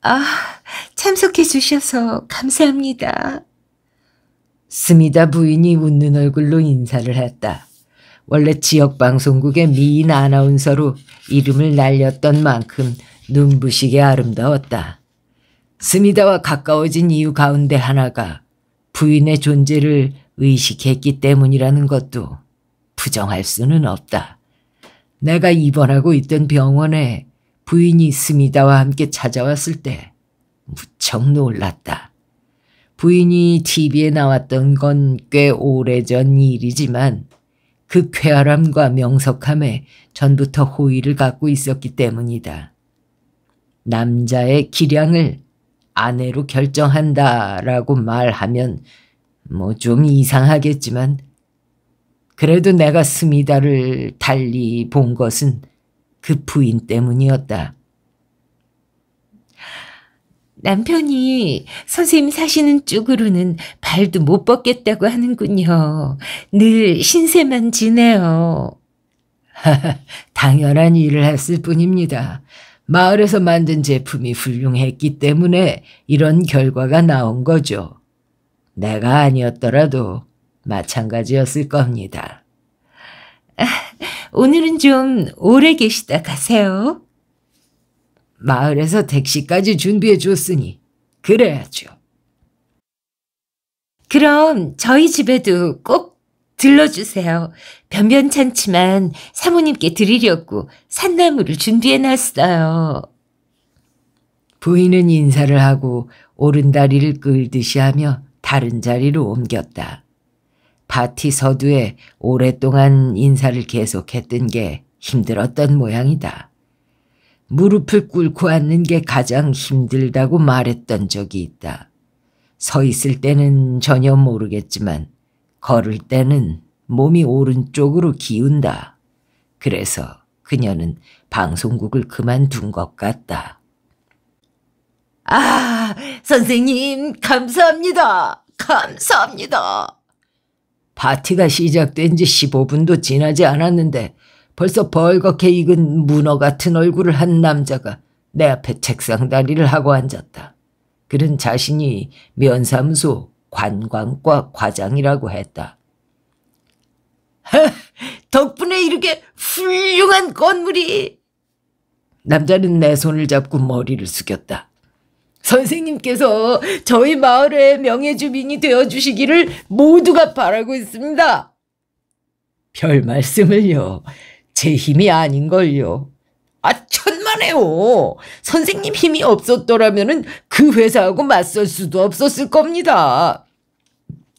아, 참석해 주셔서 감사합니다. 스미다 부인이 웃는 얼굴로 인사를 했다. 원래 지역 방송국의 미인 아나운서로 이름을 날렸던 만큼 눈부시게 아름다웠다. 스미다와 가까워진 이유 가운데 하나가 부인의 존재를 의식했기 때문이라는 것도 부정할 수는 없다. 내가 입원하고 있던 병원에 부인이 스미다와 함께 찾아왔을 때 무척 놀랐다. 부인이 TV에 나왔던 건 꽤 오래전 일이지만 그 쾌활함과 명석함에 전부터 호의를 갖고 있었기 때문이다. 남자의 기량을 아내로 결정한다라고 말하면 뭐좀 이상하겠지만 그래도 내가 스미다를 달리 본 것은 그 부인 때문이었다. 남편이 선생님 사시는 쪽으로는 발도 못벗겠다고 하는군요. 늘 신세만 지내요. (laughs) 당연한 일을 했을 뿐입니다. 마을에서 만든 제품이 훌륭했기 때문에 이런 결과가 나온 거죠. 내가 아니었더라도 마찬가지였을 겁니다. (laughs) 오늘은 좀 오래 계시다 가세요. 마을에서 택시까지 준비해 줬으니 그래야죠. 그럼 저희 집에도 꼭 들러주세요. 변변찮지만 사모님께 드리려고 산나물을 준비해놨어요. 부인은 인사를 하고 오른 다리를 끌듯이 하며 다른 자리로 옮겼다. 파티 서두에 오랫동안 인사를 계속했던 게 힘들었던 모양이다. 무릎을 꿇고 앉는 게 가장 힘들다고 말했던 적이 있다. 서 있을 때는 전혀 모르겠지만 걸을 때는 몸이 오른쪽으로 기운다. 그래서 그녀는 방송국을 그만둔 것 같다. 아, 선생님, 감사합니다. 감사합니다. 파티가 시작된 지 15분도 지나지 않았는데 벌써 벌겋게 익은 문어 같은 얼굴을 한 남자가 내 앞에 책상 다리를 하고 앉았다. 그는 자신이 면사무소 관광과 과장이라고 했다. 덕분에 이렇게 훌륭한 건물이! 남자는 내 손을 잡고 머리를 숙였다. 선생님께서 저희 마을의 명예주민이 되어주시기를 모두가 바라고 있습니다. 별 말씀을요. 제 힘이 아닌걸요. 아 천만에요. 선생님 힘이 없었더라면 그 회사하고 맞설 수도 없었을 겁니다.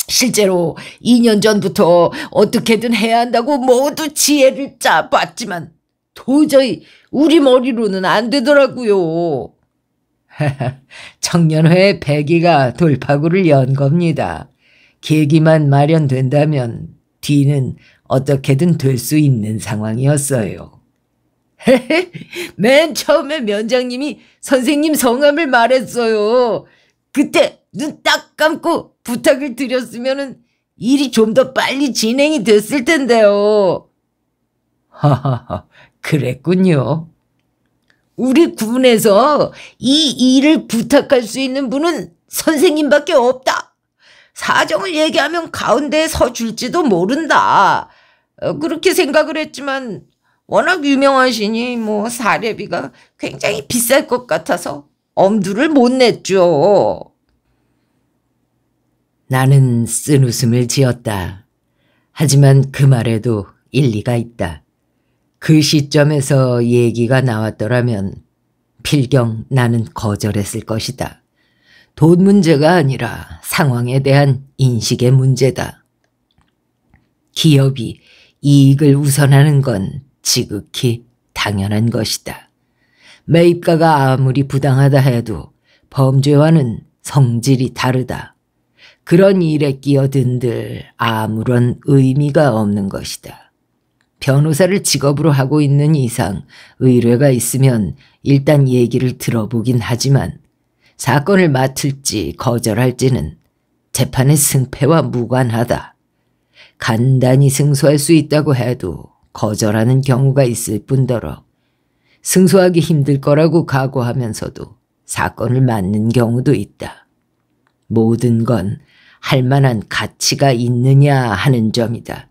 실제로 2년 전부터 어떻게든 해야 한다고 모두 지혜를 짜봤지만 도저히 우리 머리로는 안 되더라고요. (laughs) 청년회 배기가 돌파구를 연 겁니다. 계기만 마련된다면 뒤는 어떻게든 될 수 있는 상황이었어요. (laughs) 맨 처음에 면장님이 선생님 성함을 말했어요. 그때 눈 딱 감고 부탁을 드렸으면 일이 좀 더 빨리 진행이 됐을 텐데요. (laughs) 하하하, 그랬군요. 우리 구분에서이 일을 부탁할 수 있는 분은 선생님밖에 없다. 사정을 얘기하면 가운데에 서줄지도 모른다. 어, 그렇게 생각을 했지만 워낙 유명하시니 뭐 사례비가 굉장히 비쌀 것 같아서 엄두를 못 냈죠. 나는 쓴 웃음을 지었다. 하지만 그 말에도 일리가 있다. 그 시점에서 얘기가 나왔더라면 필경 나는 거절했을 것이다. 돈 문제가 아니라 상황에 대한 인식의 문제다. 기업이 이익을 우선하는 건 지극히 당연한 것이다. 매입가가 아무리 부당하다 해도 범죄와는 성질이 다르다. 그런 일에 끼어든들 아무런 의미가 없는 것이다. 변호사를 직업으로 하고 있는 이상 의뢰가 있으면 일단 얘기를 들어보긴 하지만 사건을 맡을지 거절할지는 재판의 승패와 무관하다. 간단히 승소할 수 있다고 해도 거절하는 경우가 있을 뿐더러 승소하기 힘들 거라고 각오하면서도 사건을 맡는 경우도 있다. 모든 건 할 만한 가치가 있느냐 하는 점이다.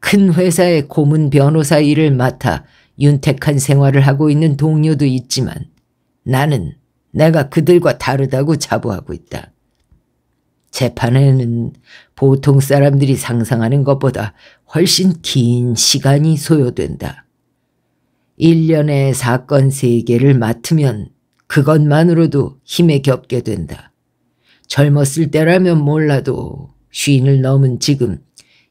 큰 회사의 고문 변호사 일을 맡아 윤택한 생활을 하고 있는 동료도 있지만 나는 내가 그들과 다르다고 자부하고 있다. 재판에는 보통 사람들이 상상하는 것보다 훨씬 긴 시간이 소요된다. 1년에 사건 3개를 맡으면 그것만으로도 힘에 겹게 된다. 젊었을 때라면 몰라도 쉰을 넘은 지금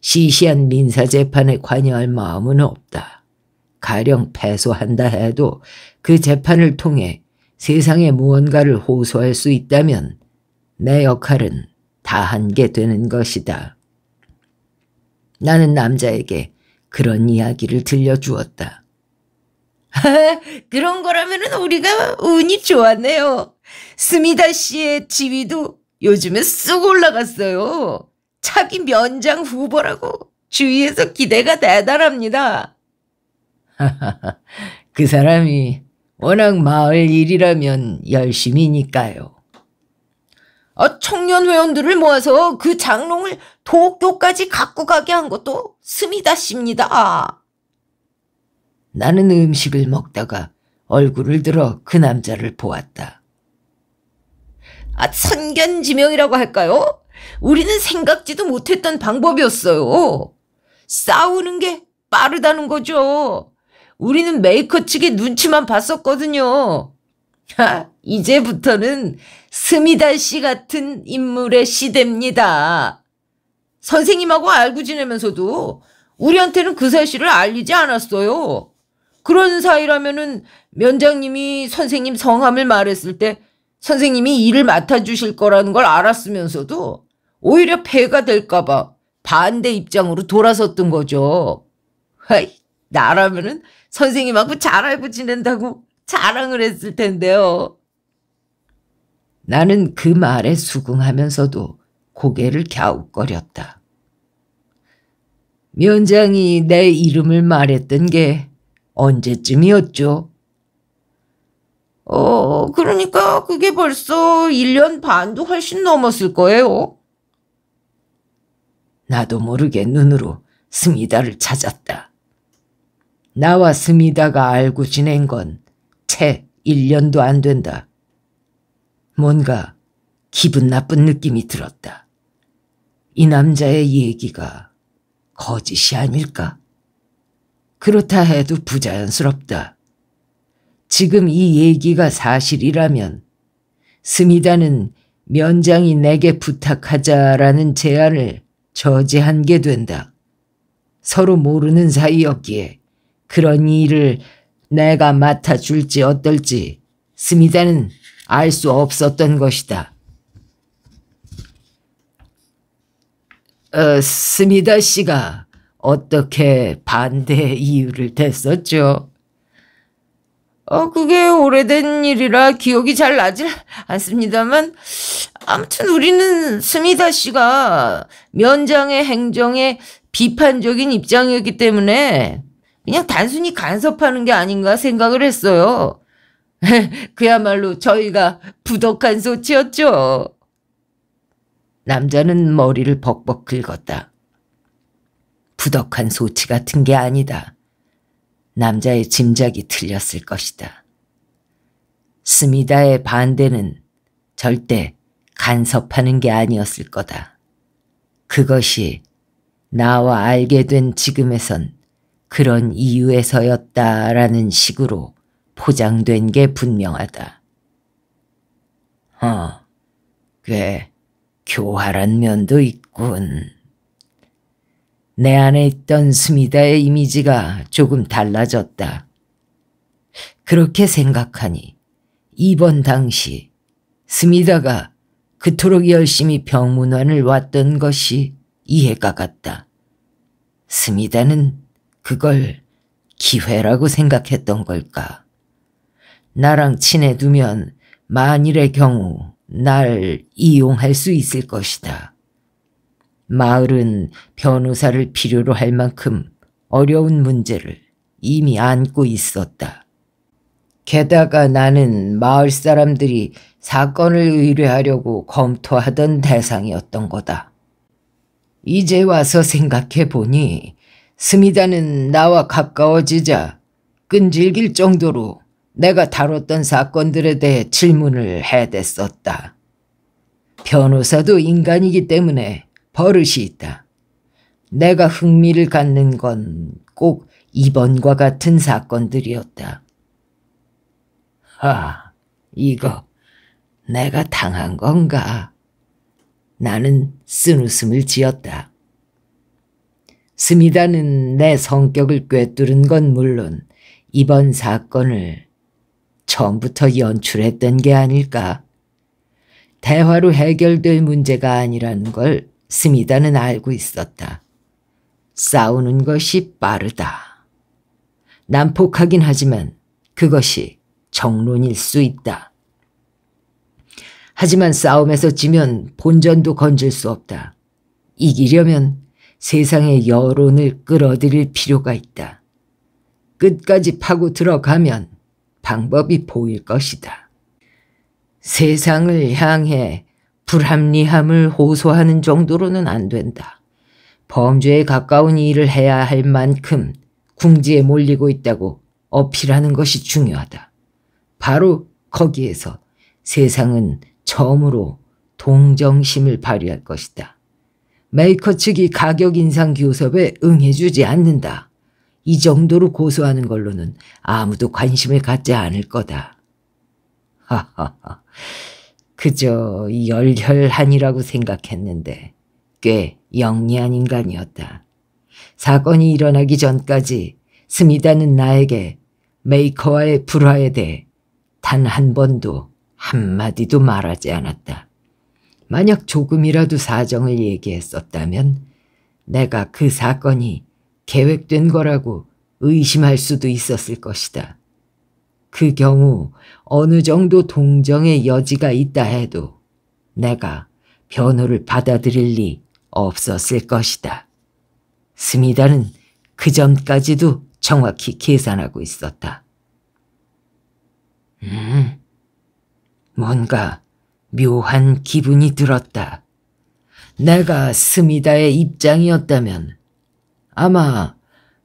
시시한 민사재판에 관여할 마음은 없다. 가령 패소한다 해도 그 재판을 통해 세상에 무언가를 호소할 수 있다면 내 역할은 다 한 게 되는 것이다. 나는 남자에게 그런 이야기를 들려주었다. 아, (laughs) 그런 거라면 우리가 운이 좋았네요. 스미다 씨의 지위도 요즘에 쑥 올라갔어요. 차기 면장 후보라고 주위에서 기대가 대단합니다. (laughs) 그 사람이 워낙 마을 일이라면 열심이니까요. 아, 청년 회원들을 모아서 그 장롱을 도쿄까지 갖고 가게 한 것도 스미다 씨입니다. 나는 음식을 먹다가 얼굴을 들어 그 남자를 보았다. 아, 선견지명이라고 할까요? 우리는 생각지도 못했던 방법이었어요. 싸우는 게 빠르다는 거죠. 우리는 메이커 측의 눈치만 봤었거든요. 하, 이제부터는 스미다 씨 같은 인물의 시대입니다. 선생님하고 알고 지내면서도 우리한테는 그 사실을 알리지 않았어요. 그런 사이라면은 면장님이 선생님 성함을 말했을 때 선생님이 일을 맡아주실 거라는 걸 알았으면서도 오히려 폐가 될까봐 반대 입장으로 돌아섰던 거죠. 헤이, 나라면은 선생님하고 잘 알고 지낸다고 자랑을 했을 텐데요. 나는 그 말에 수긍하면서도 고개를 갸웃거렸다. 면장이 내 이름을 말했던 게 언제쯤이었죠? 어, 그러니까 그게 벌써 1년 반도 훨씬 넘었을 거예요. 나도 모르게 눈으로 스미다를 찾았다. 나와 스미다가 알고 지낸 건 채 1년도 안 된다. 뭔가 기분 나쁜 느낌이 들었다. 이 남자의 얘기가 거짓이 아닐까? 그렇다 해도 부자연스럽다. 지금 이 얘기가 사실이라면 스미다는 면장이 내게 부탁하자라는 제안을 저지한 게 된다. 서로 모르는 사이였기에 그런 일을 내가 맡아줄지 어떨지 스미다는 알 수 없었던 것이다. 어, 스미다 씨가 어떻게 반대 이유를 댔었죠? 어, 그게 오래된 일이라 기억이 잘 나질 않습니다만 아무튼 우리는 스미다 씨가 면장의 행정에 비판적인 입장이었기 때문에 그냥 단순히 간섭하는 게 아닌가 생각을 했어요. (laughs) 그야말로 저희가 부덕한 소치였죠. 남자는 머리를 벅벅 긁었다. 부덕한 소치 같은 게 아니다. 남자의 짐작이 틀렸을 것이다. 스미다의 반대는 절대 간섭하는 게 아니었을 거다. 그것이 나와 알게 된 지금에선 그런 이유에서였다라는 식으로 포장된 게 분명하다. 어, 꽤 교활한 면도 있군. 내 안에 있던 스미다의 이미지가 조금 달라졌다. 그렇게 생각하니 이번 당시 스미다가 그토록 열심히 병문안을 왔던 것이 이해가 갔다. 스미다는 그걸 기회라고 생각했던 걸까. 나랑 친해두면 만일의 경우 날 이용할 수 있을 것이다. 마을은 변호사를 필요로 할 만큼 어려운 문제를 이미 안고 있었다. 게다가 나는 마을 사람들이 사건을 의뢰하려고 검토하던 대상이었던 거다. 이제 와서 생각해 보니 스미다는 나와 가까워지자 끈질길 정도로 내가 다뤘던 사건들에 대해 질문을 해댔었다. 변호사도 인간이기 때문에 버릇이 있다. 내가 흥미를 갖는 건 꼭 이번과 같은 사건들이었다. 아, 이거 내가 당한 건가? 나는 쓴 웃음을 지었다. 스미다는 내 성격을 꿰뚫은 건 물론 이번 사건을 처음부터 연출했던 게 아닐까. 대화로 해결될 문제가 아니라는 걸 스미다는 알고 있었다. 싸우는 것이 빠르다. 난폭하긴 하지만 그것이 정론일 수 있다. 하지만 싸움에서 지면 본전도 건질 수 없다. 이기려면 세상의 여론을 끌어들일 필요가 있다. 끝까지 파고 들어가면 방법이 보일 것이다. 세상을 향해 불합리함을 호소하는 정도로는 안 된다. 범죄에 가까운 일을 해야 할 만큼 궁지에 몰리고 있다고 어필하는 것이 중요하다. 바로 거기에서 세상은 처음으로 동정심을 발휘할 것이다. 메이커 측이 가격 인상 교섭에 응해주지 않는다. 이 정도로 고소하는 걸로는 아무도 관심을 갖지 않을 거다. 하하하. 그저 열혈한이라고 생각했는데 꽤 영리한 인간이었다. 사건이 일어나기 전까지 스미다는 나에게 메이커와의 불화에 대해 단한 번도 한마디도 말하지 않았다. 만약 조금이라도 사정을 얘기했었다면 내가 그 사건이 계획된 거라고 의심할 수도 있었을 것이다. 그 경우 어느 정도 동정의 여지가 있다 해도 내가 변호를 받아들일 리 없었을 것이다. 스미다는 그 전까지도 정확히 계산하고 있었다. 음, 뭔가 묘한 기분이 들었다. 내가 스미다의 입장이었다면 아마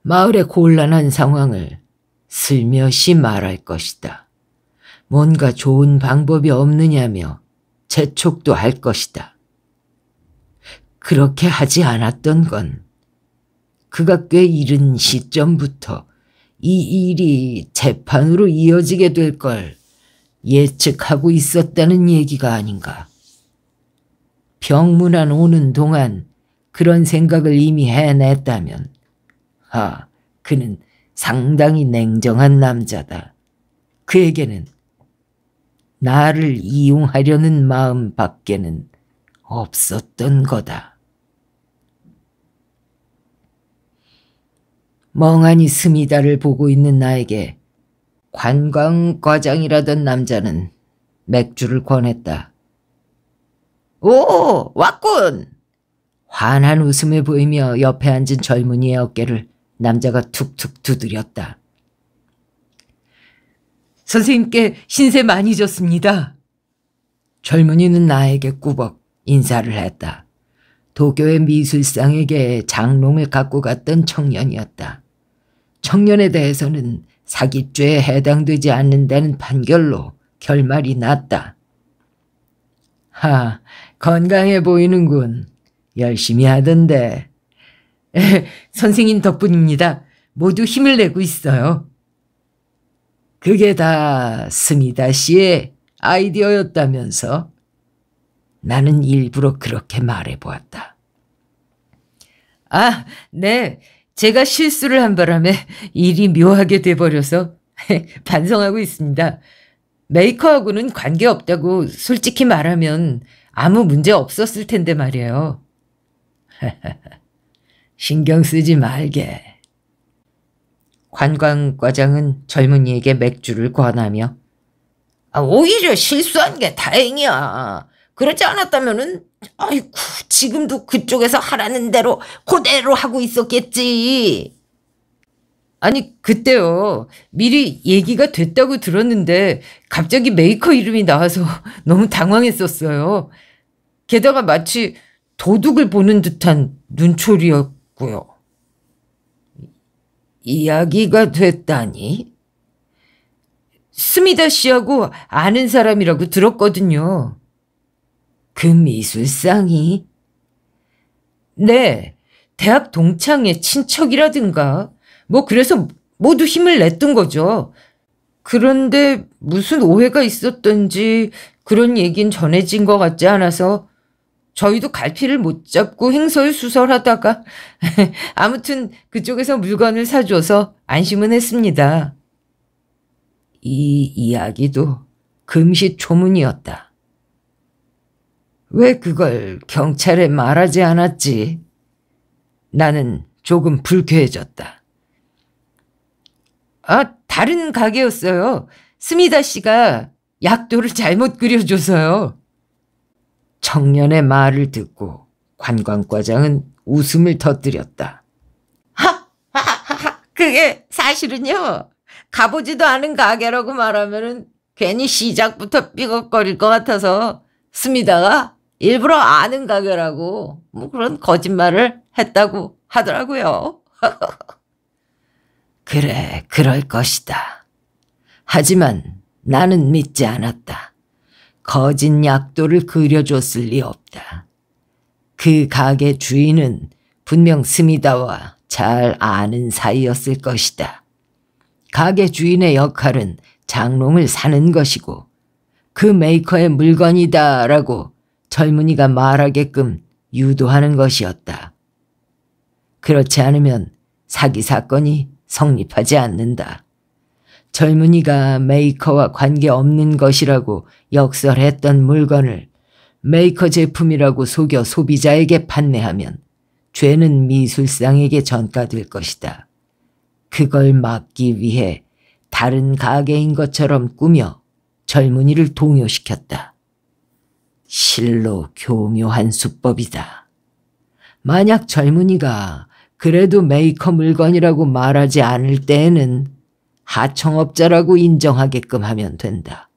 마을의 곤란한 상황을 슬며시 말할 것이다. 뭔가 좋은 방법이 없느냐며 재촉도 할 것이다. 그렇게 하지 않았던 건 그가 꽤 이른 시점부터 이 일이 재판으로 이어지게 될 걸 예측하고 있었다는 얘기가 아닌가. 병문안 오는 동안 그런 생각을 이미 해냈다면 아, 그는 상당히 냉정한 남자다. 그에게는 나를 이용하려는 마음 밖에는 없었던 거다. 멍하니 스미다를 보고 있는 나에게 관광과장이라던 남자는 맥주를 권했다. 오 왔군! 환한 웃음을 보이며 옆에 앉은 젊은이의 어깨를 남자가 툭툭 두드렸다. 선생님께 신세 많이 졌습니다. 젊은이는 나에게 꾸벅 인사를 했다. 도쿄의 미술상에게 장롱을 갖고 갔던 청년이었다. 청년에 대해서는 사기죄에 해당되지 않는다는 판결로 결말이 났다. 하, 건강해 보이는군. 열심히 하던데. (laughs) 선생님 덕분입니다. 모두 힘을 내고 있어요. 그게 다 스미다 씨의 아이디어였다면서 나는 일부러 그렇게 말해보았다. 아, 네. 제가 실수를 한 바람에 일이 묘하게 돼버려서 (laughs) 반성하고 있습니다. 메이커하고는 관계없다고 솔직히 말하면 아무 문제 없었을 텐데 말이에요. (laughs) 신경 쓰지 말게. 관광과장은 젊은이에게 맥주를 권하며 아, 오히려 실수한 게 다행이야. 그렇지 않았다면 은 아이고 지금도 그쪽에서 하라는 대로 그대로 하고 있었겠지. 아니 그때요 미리 얘기가 됐다고 들었는데 갑자기 메이커 이름이 나와서 (laughs) 너무 당황했었어요. 게다가 마치 도둑을 보는 듯한 눈초리였고요. 이야기가 됐다니? 스미다 씨하고 아는 사람이라고 들었거든요. 그 미술상이? 네, 대학 동창의 친척이라든가 뭐 그래서 모두 힘을 냈던 거죠. 그런데 무슨 오해가 있었던지 그런 얘긴 전해진 것 같지 않아서 저희도 갈피를 못 잡고 횡설수설하다가 (laughs) 아무튼 그쪽에서 물건을 사줘서 안심은 했습니다. 이 이야기도 금시초문이었다. 왜 그걸 경찰에 말하지 않았지? 나는 조금 불쾌해졌다. 아, 다른 가게였어요. 스미다 씨가 약도를 잘못 그려줘서요. 청년의 말을 듣고 관광과장은 웃음을 터뜨렸다. 하하하하 그게 사실은요. 가보지도 않은 가게라고 말하면은 괜히 시작부터 삐걱거릴 것 같아서 스미다가 일부러 아는 가게라고 뭐 그런 거짓말을 했다고 하더라고요. (laughs) 그래 그럴 것이다. 하지만 나는 믿지 않았다. 거짓 약도를 그려줬을 리 없다. 그 가게 주인은 분명 스미다와 잘 아는 사이였을 것이다. 가게 주인의 역할은 장롱을 사는 것이고 그 메이커의 물건이다라고 젊은이가 말하게끔 유도하는 것이었다. 그렇지 않으면 사기 사건이 성립하지 않는다. 젊은이가 메이커와 관계없는 것이라고 역설했던 물건을 메이커 제품이라고 속여 소비자에게 판매하면 죄는 미술상에게 전가될 것이다. 그걸 막기 위해 다른 가게인 것처럼 꾸며 젊은이를 동요시켰다. 실로 교묘한 수법이다. 만약 젊은이가 그래도 메이커 물건이라고 말하지 않을 때에는 하청업자라고 인정하게끔 하면 된다.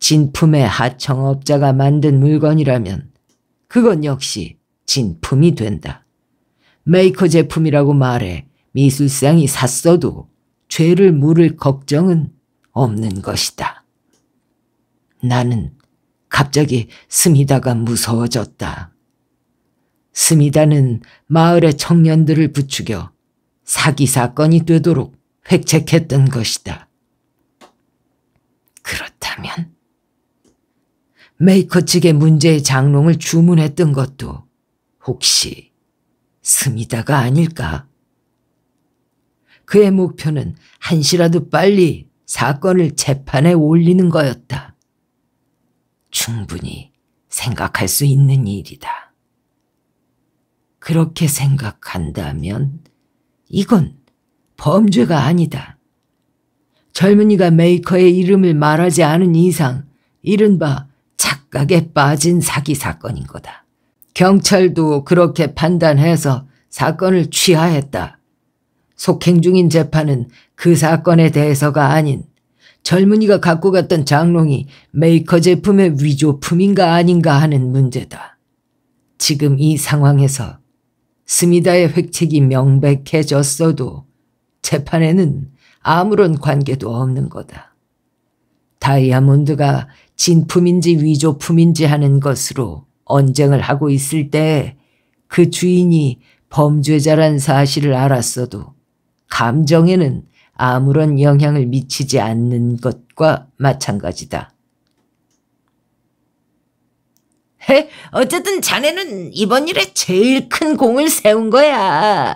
진품의 하청업자가 만든 물건이라면 그건 역시 진품이 된다. 메이커 제품이라고 말해 미술상이 샀어도 죄를 물을 걱정은 없는 것이다. 나는 갑자기 스미다가 무서워졌다. 스미다는 마을의 청년들을 부추겨 사기 사건이 되도록 획책했던 것이다. 그렇다면 메이커 측의 문제의 장롱을 주문했던 것도 혹시 스미다가 아닐까? 그의 목표는 한시라도 빨리 사건을 재판에 올리는 거였다. 충분히 생각할 수 있는 일이다. 그렇게 생각한다면 이건 범죄가 아니다. 젊은이가 메이커의 이름을 말하지 않은 이상 이른바 착각에 빠진 사기 사건인 거다. 경찰도 그렇게 판단해서 사건을 취하했다. 속행 중인 재판은 그 사건에 대해서가 아닌 젊은이가 갖고 갔던 장롱이 메이커 제품의 위조품인가 아닌가 하는 문제다. 지금 이 상황에서 스미다의 획책이 명백해졌어도 재판에는 아무런 관계도 없는 거다. 다이아몬드가 진품인지 위조품인지 하는 것으로 언쟁을 하고 있을 때 그 주인이 범죄자란 사실을 알았어도 감정에는 아무런 영향을 미치지 않는 것과 마찬가지다. 헤, 어쨌든 자네는 이번 일에 제일 큰 공을 세운 거야.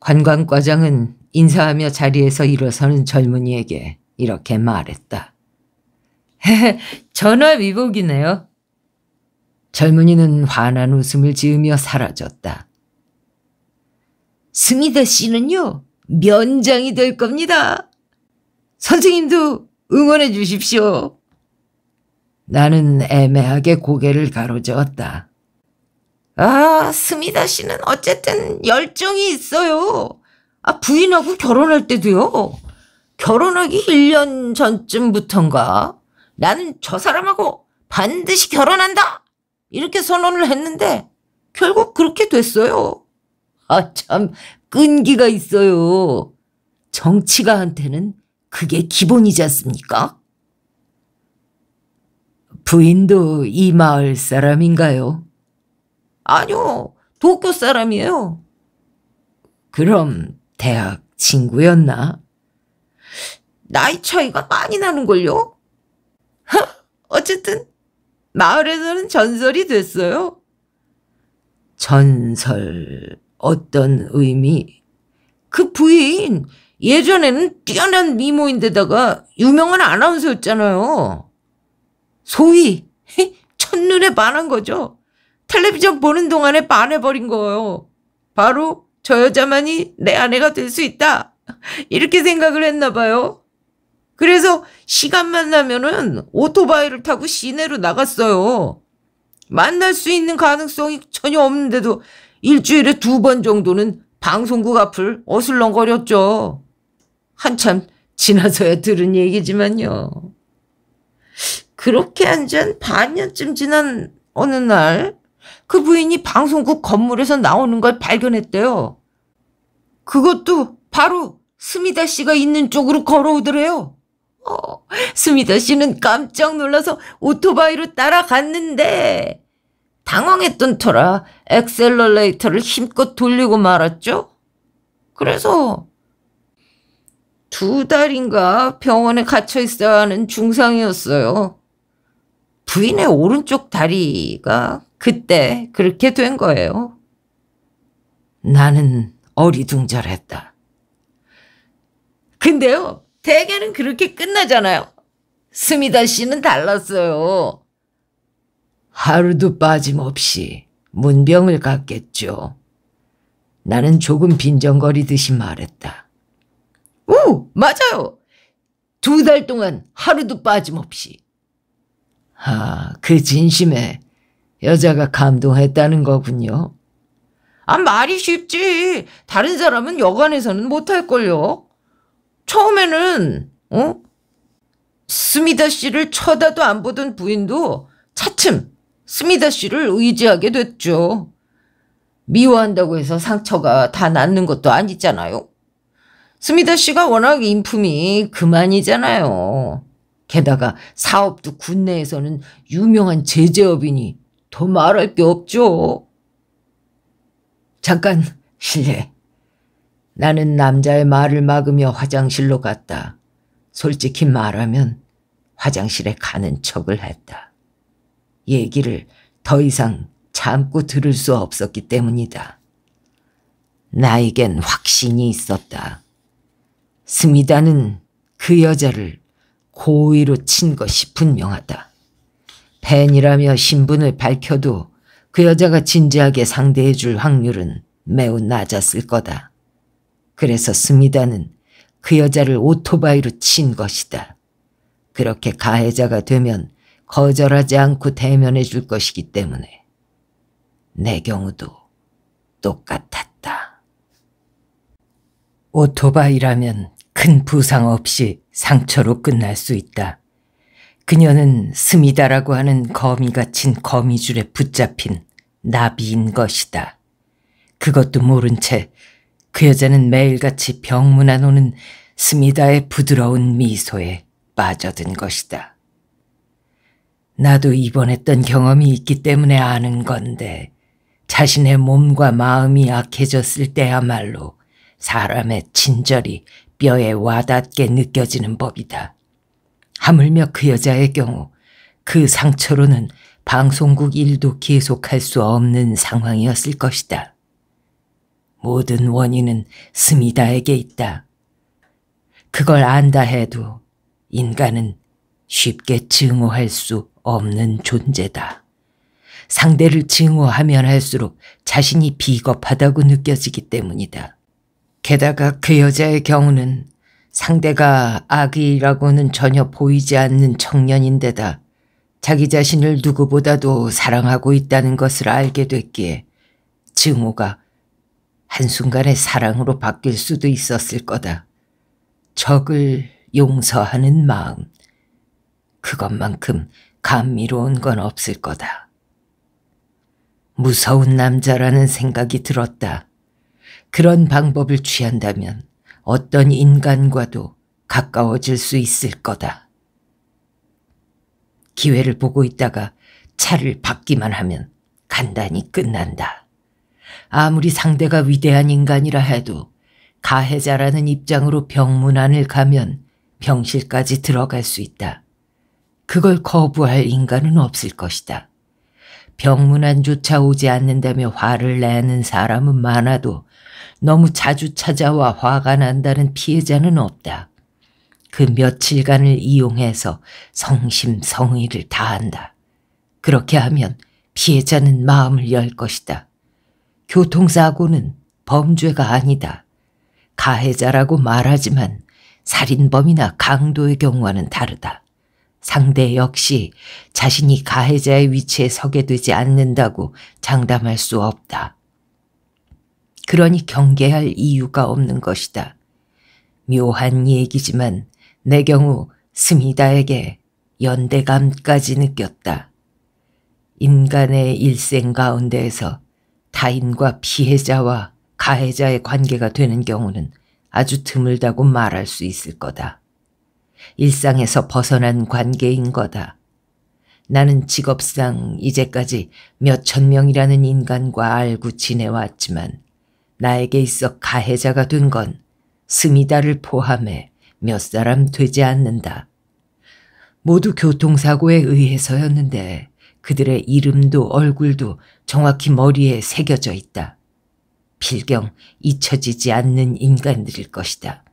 관광과장은 인사하며 자리에서 일어서는 젊은이에게 이렇게 말했다. 전화 위복이네요. 젊은이는 환한 웃음을 지으며 사라졌다. 스미더 씨는요, 면장이 될 겁니다. 선생님도 응원해 주십시오. 나는 애매하게 고개를 가로저었다. 아, 스미다 씨는 어쨌든 열정이 있어요. 아, 부인하고 결혼할 때도요. 결혼하기 1년 전쯤부턴가 나는 저 사람하고 반드시 결혼한다! 이렇게 선언을 했는데 결국 그렇게 됐어요. 아, 참 끈기가 있어요. 정치가한테는 그게 기본이지 않습니까? 부인도 이 마을 사람인가요? 아니요. 도쿄 사람이에요. 그럼 대학 친구였나? 나이 차이가 많이 나는걸요? 어쨌든 마을에서는 전설이 됐어요. 전설 어떤 의미? 그 부인 예전에는 뛰어난 미모인데다가 유명한 아나운서였잖아요. 소위 (laughs) 첫눈에 반한 거죠. 텔레비전 보는 동안에 반해버린 거예요. 바로 저 여자만이 내 아내가 될 수 있다. 이렇게 생각을 했나 봐요. 그래서 시간만 나면은 오토바이를 타고 시내로 나갔어요. 만날 수 있는 가능성이 전혀 없는데도 일주일에 두 번 정도는 방송국 앞을 어슬렁거렸죠. 한참 지나서야 들은 얘기지만요. 그렇게 한 지 한 반년쯤 지난 어느 날, 그 부인이 방송국 건물에서 나오는 걸 발견했대요. 그것도 바로 스미다 씨가 있는 쪽으로 걸어오더래요. 어, 스미다 씨는 깜짝 놀라서 오토바이로 따라갔는데, 당황했던 터라 엑셀러레이터를 힘껏 돌리고 말았죠. 그래서 두 달인가 병원에 갇혀 있어야 하는 중상이었어요. 부인의 오른쪽 다리가 그때 그렇게 된 거예요. 나는 어리둥절했다. 근데요, 대개는 그렇게 끝나잖아요. 스미다 씨는 달랐어요. 하루도 빠짐없이 문병을 갔겠죠. 나는 조금 빈정거리듯이 말했다. 오, 맞아요. 두 달 동안 하루도 빠짐없이. 아, 그 진심에 여자가 감동했다는 거군요. 아, 말이 쉽지. 다른 사람은 여관에서는 못할걸요. 처음에는, 어? 스미다 씨를 쳐다도 안 보던 부인도 차츰 스미다 씨를 의지하게 됐죠. 미워한다고 해서 상처가 다 낫는 것도 아니잖아요. 스미다 씨가 워낙 인품이 그만이잖아요. 게다가 사업도 군내에서는 유명한 제재업이니 더 말할 게 없죠. 잠깐 실례. 나는 남자의 말을 막으며 화장실로 갔다. 솔직히 말하면 화장실에 가는 척을 했다. 얘기를 더 이상 참고 들을 수 없었기 때문이다. 나에겐 확신이 있었다. 스미다는 그 여자를 고의로 친 것이 분명하다. 팬이라며 신분을 밝혀도 그 여자가 진지하게 상대해 줄 확률은 매우 낮았을 거다. 그래서 스미다는 그 여자를 오토바이로 친 것이다. 그렇게 가해자가 되면 거절하지 않고 대면해 줄 것이기 때문에 내 경우도 똑같았다. 오토바이라면 큰 부상 없이 상처로 끝날 수 있다. 그녀는 스미다라고 하는 거미 같은 거미줄에 붙잡힌 나비인 것이다. 그것도 모른 채 그 여자는 매일같이 병문 안 오는 스미다의 부드러운 미소에 빠져든 것이다. 나도 입원했던 경험이 있기 때문에 아는 건데 자신의 몸과 마음이 약해졌을 때야말로 사람의 친절이 뼈에 와닿게 느껴지는 법이다. 하물며 그 여자의 경우 그 상처로는 방송국 일도 계속할 수 없는 상황이었을 것이다. 모든 원인은 스미다에게 있다. 그걸 안다 해도 인간은 쉽게 증오할 수 없는 존재다. 상대를 증오하면 할수록 자신이 비겁하다고 느껴지기 때문이다. 게다가 그 여자의 경우는 상대가 아기라고는 전혀 보이지 않는 청년인데다 자기 자신을 누구보다도 사랑하고 있다는 것을 알게 됐기에 증오가 한순간에 사랑으로 바뀔 수도 있었을 거다. 적을 용서하는 마음. 그것만큼 감미로운 건 없을 거다. 무서운 남자라는 생각이 들었다. 그런 방법을 취한다면 어떤 인간과도 가까워질 수 있을 거다. 기회를 보고 있다가 차를 받기만 하면 간단히 끝난다. 아무리 상대가 위대한 인간이라 해도 가해자라는 입장으로 병문안을 가면 병실까지 들어갈 수 있다. 그걸 거부할 인간은 없을 것이다. 병문안조차 오지 않는다며 화를 내는 사람은 많아도 너무 자주 찾아와 화가 난다는 피해자는 없다. 그 며칠간을 이용해서 성심성의를 다한다. 그렇게 하면 피해자는 마음을 열 것이다. 교통사고는 범죄가 아니다. 가해자라고 말하지만 살인범이나 강도의 경우와는 다르다. 상대 역시 자신이 가해자의 위치에 서게 되지 않는다고 장담할 수 없다. 그러니 경계할 이유가 없는 것이다. 묘한 얘기지만 내 경우 스미다에게 연대감까지 느꼈다. 인간의 일생 가운데에서 타인과 피해자와 가해자의 관계가 되는 경우는 아주 드물다고 말할 수 있을 거다. 일상에서 벗어난 관계인 거다. 나는 직업상 이제까지 몇 천 명이라는 인간과 알고 지내왔지만 나에게 있어 가해자가 된 건 스미다를 포함해 몇 사람 되지 않는다. 모두 교통사고에 의해서였는데 그들의 이름도 얼굴도 정확히 머리에 새겨져 있다. 필경 잊혀지지 않는 인간들일 것이다.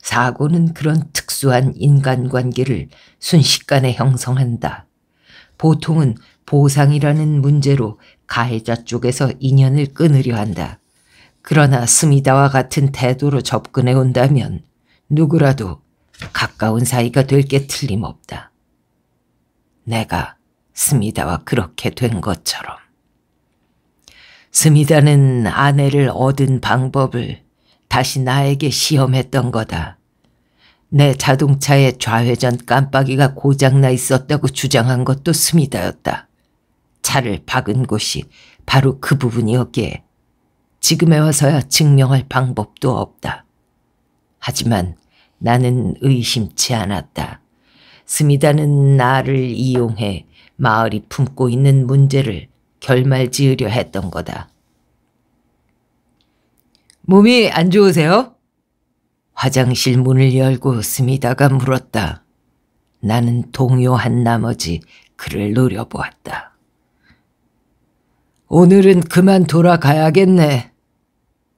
사고는 그런 특수한 인간관계를 순식간에 형성한다. 보통은 보상이라는 문제로 가해자 쪽에서 인연을 끊으려 한다. 그러나 스미다와 같은 태도로 접근해 온다면 누구라도 가까운 사이가 될 게 틀림없다. 내가 스미다와 그렇게 된 것처럼. 스미다는 아내를 얻은 방법을 다시 나에게 시험했던 거다. 내 자동차의 좌회전 깜빡이가 고장나 있었다고 주장한 것도 스미다였다. 차를 박은 곳이 바로 그 부분이었기에 지금에 와서야 증명할 방법도 없다. 하지만 나는 의심치 않았다. 스미다는 나를 이용해 마을이 품고 있는 문제를 결말 지으려 했던 거다. 몸이 안 좋으세요? 화장실 문을 열고 스미다가 물었다. 나는 동요한 나머지 그를 노려보았다. 오늘은 그만 돌아가야겠네.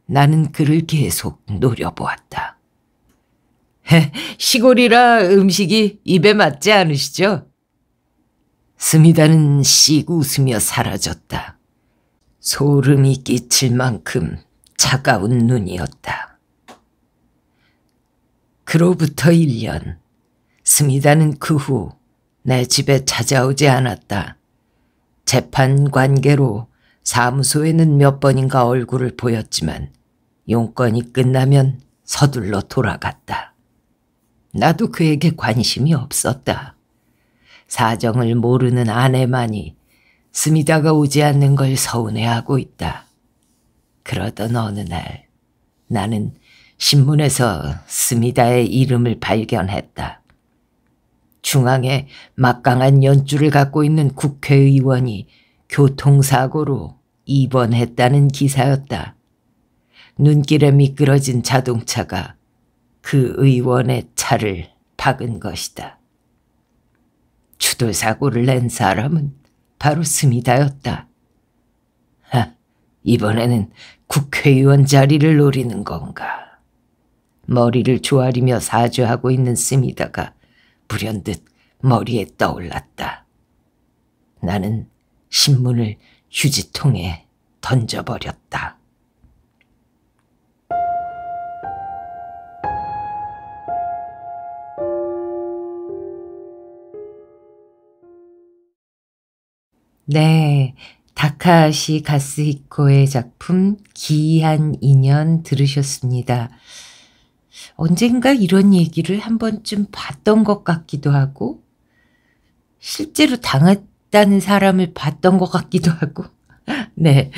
나는 그를 계속 노려보았다. 시골이라 음식이 입에 맞지 않으시죠? 스미다는 씩 웃으며 사라졌다. 소름이 끼칠 만큼 차가운 눈이었다. 그로부터 1년, 스미다는 그 후 내 집에 찾아오지 않았다. 재판 관계로 사무소에는 몇 번인가 얼굴을 보였지만 용건이 끝나면 서둘러 돌아갔다. 나도 그에게 관심이 없었다. 사정을 모르는 아내만이 스미다가 오지 않는 걸 서운해하고 있다. 그러던 어느 날 나는 신문에서 스미다의 이름을 발견했다. 중앙에 막강한 연주를 갖고 있는 국회의원이 교통사고로 입원했다는 기사였다. 눈길에 미끄러진 자동차가 그 의원의 차를 박은 것이다. 추돌사고를 낸 사람은 바로 스미다였다. 하, 이번에는 국회의원 자리를 노리는 건가. 머리를 조아리며 사죄하고 있는 씀이다가 불현듯 머리에 떠올랐다. 나는 신문을 휴지통에 던져버렸다. 네, 다카시 가스히코의 작품 기이한 인연 들으셨습니다. 언젠가 이런 얘기를 한 번쯤 봤던 것 같기도 하고 실제로 당했다는 사람을 봤던 것 같기도 하고 (laughs) 네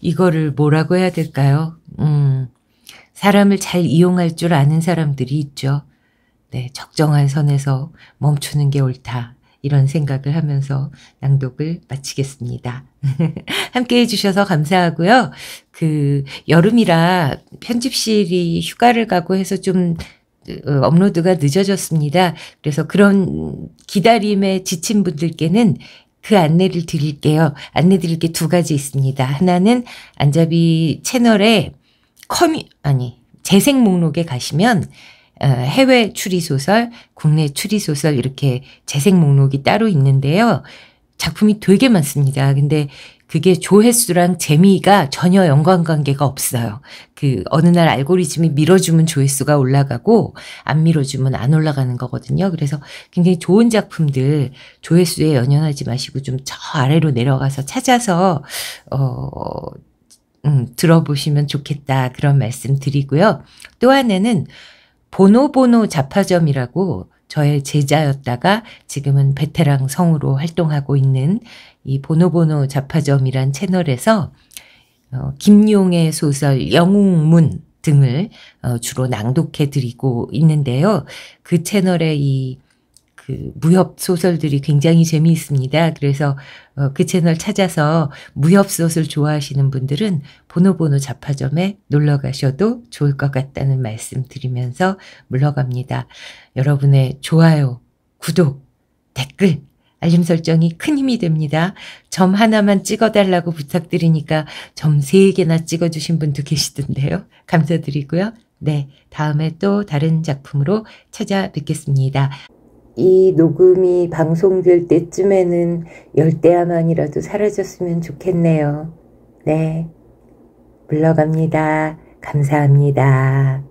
이거를 뭐라고 해야 될까요? 음 사람을 잘 이용할 줄 아는 사람들이 있죠. 네 적정한 선에서 멈추는 게 옳다. 이런 생각을 하면서 낭독을 마치겠습니다. (laughs) 함께 해주셔서 감사하고요. 그 여름이라 편집실이 휴가를 가고 해서 좀 어, 업로드가 늦어졌습니다. 그래서 그런 기다림에 지친 분들께는 그 안내를 드릴게요. 안내 드릴 게 두 가지 있습니다. 하나는 안잡이 채널에 커뮤, 아니, 재생 목록에 가시면 어, 해외 추리소설, 국내 추리소설 이렇게 재생 목록이 따로 있는데요. 작품이 되게 많습니다. 근데 그게 조회수랑 재미가 전혀 연관관계가 없어요. 그 어느 날 알고리즘이 밀어주면 조회수가 올라가고 안 밀어주면 안 올라가는 거거든요. 그래서 굉장히 좋은 작품들 조회수에 연연하지 마시고 좀 저 아래로 내려가서 찾아서 어 음, 들어보시면 좋겠다 그런 말씀 드리고요. 또 하나는 보노보노 자파점이라고 저의 제자였다가 지금은 베테랑 성으로 활동하고 있는 이 보노보노 자파점이란 채널에서 어, 김용의 소설 영웅문 등을 어, 주로 낭독해 드리고 있는데요. 그 채널의 이그 무협 소설들이 굉장히 재미있습니다. 그래서 어, 그 채널 찾아서 무협 소설 좋아하시는 분들은 보노보노 자파점에 놀러 가셔도 좋을 것 같다는 말씀 드리면서 물러갑니다. 여러분의 좋아요, 구독, 댓글, 알림 설정이 큰 힘이 됩니다. 점 하나만 찍어달라고 부탁드리니까 점 세개나 찍어주신 분도 계시던데요. 감사드리고요. 네, 다음에 또 다른 작품으로 찾아뵙겠습니다. 이 녹음이 방송될 때쯤에는 열대야만이라도 사라졌으면 좋겠네요. 네. 물러갑니다. 감사합니다.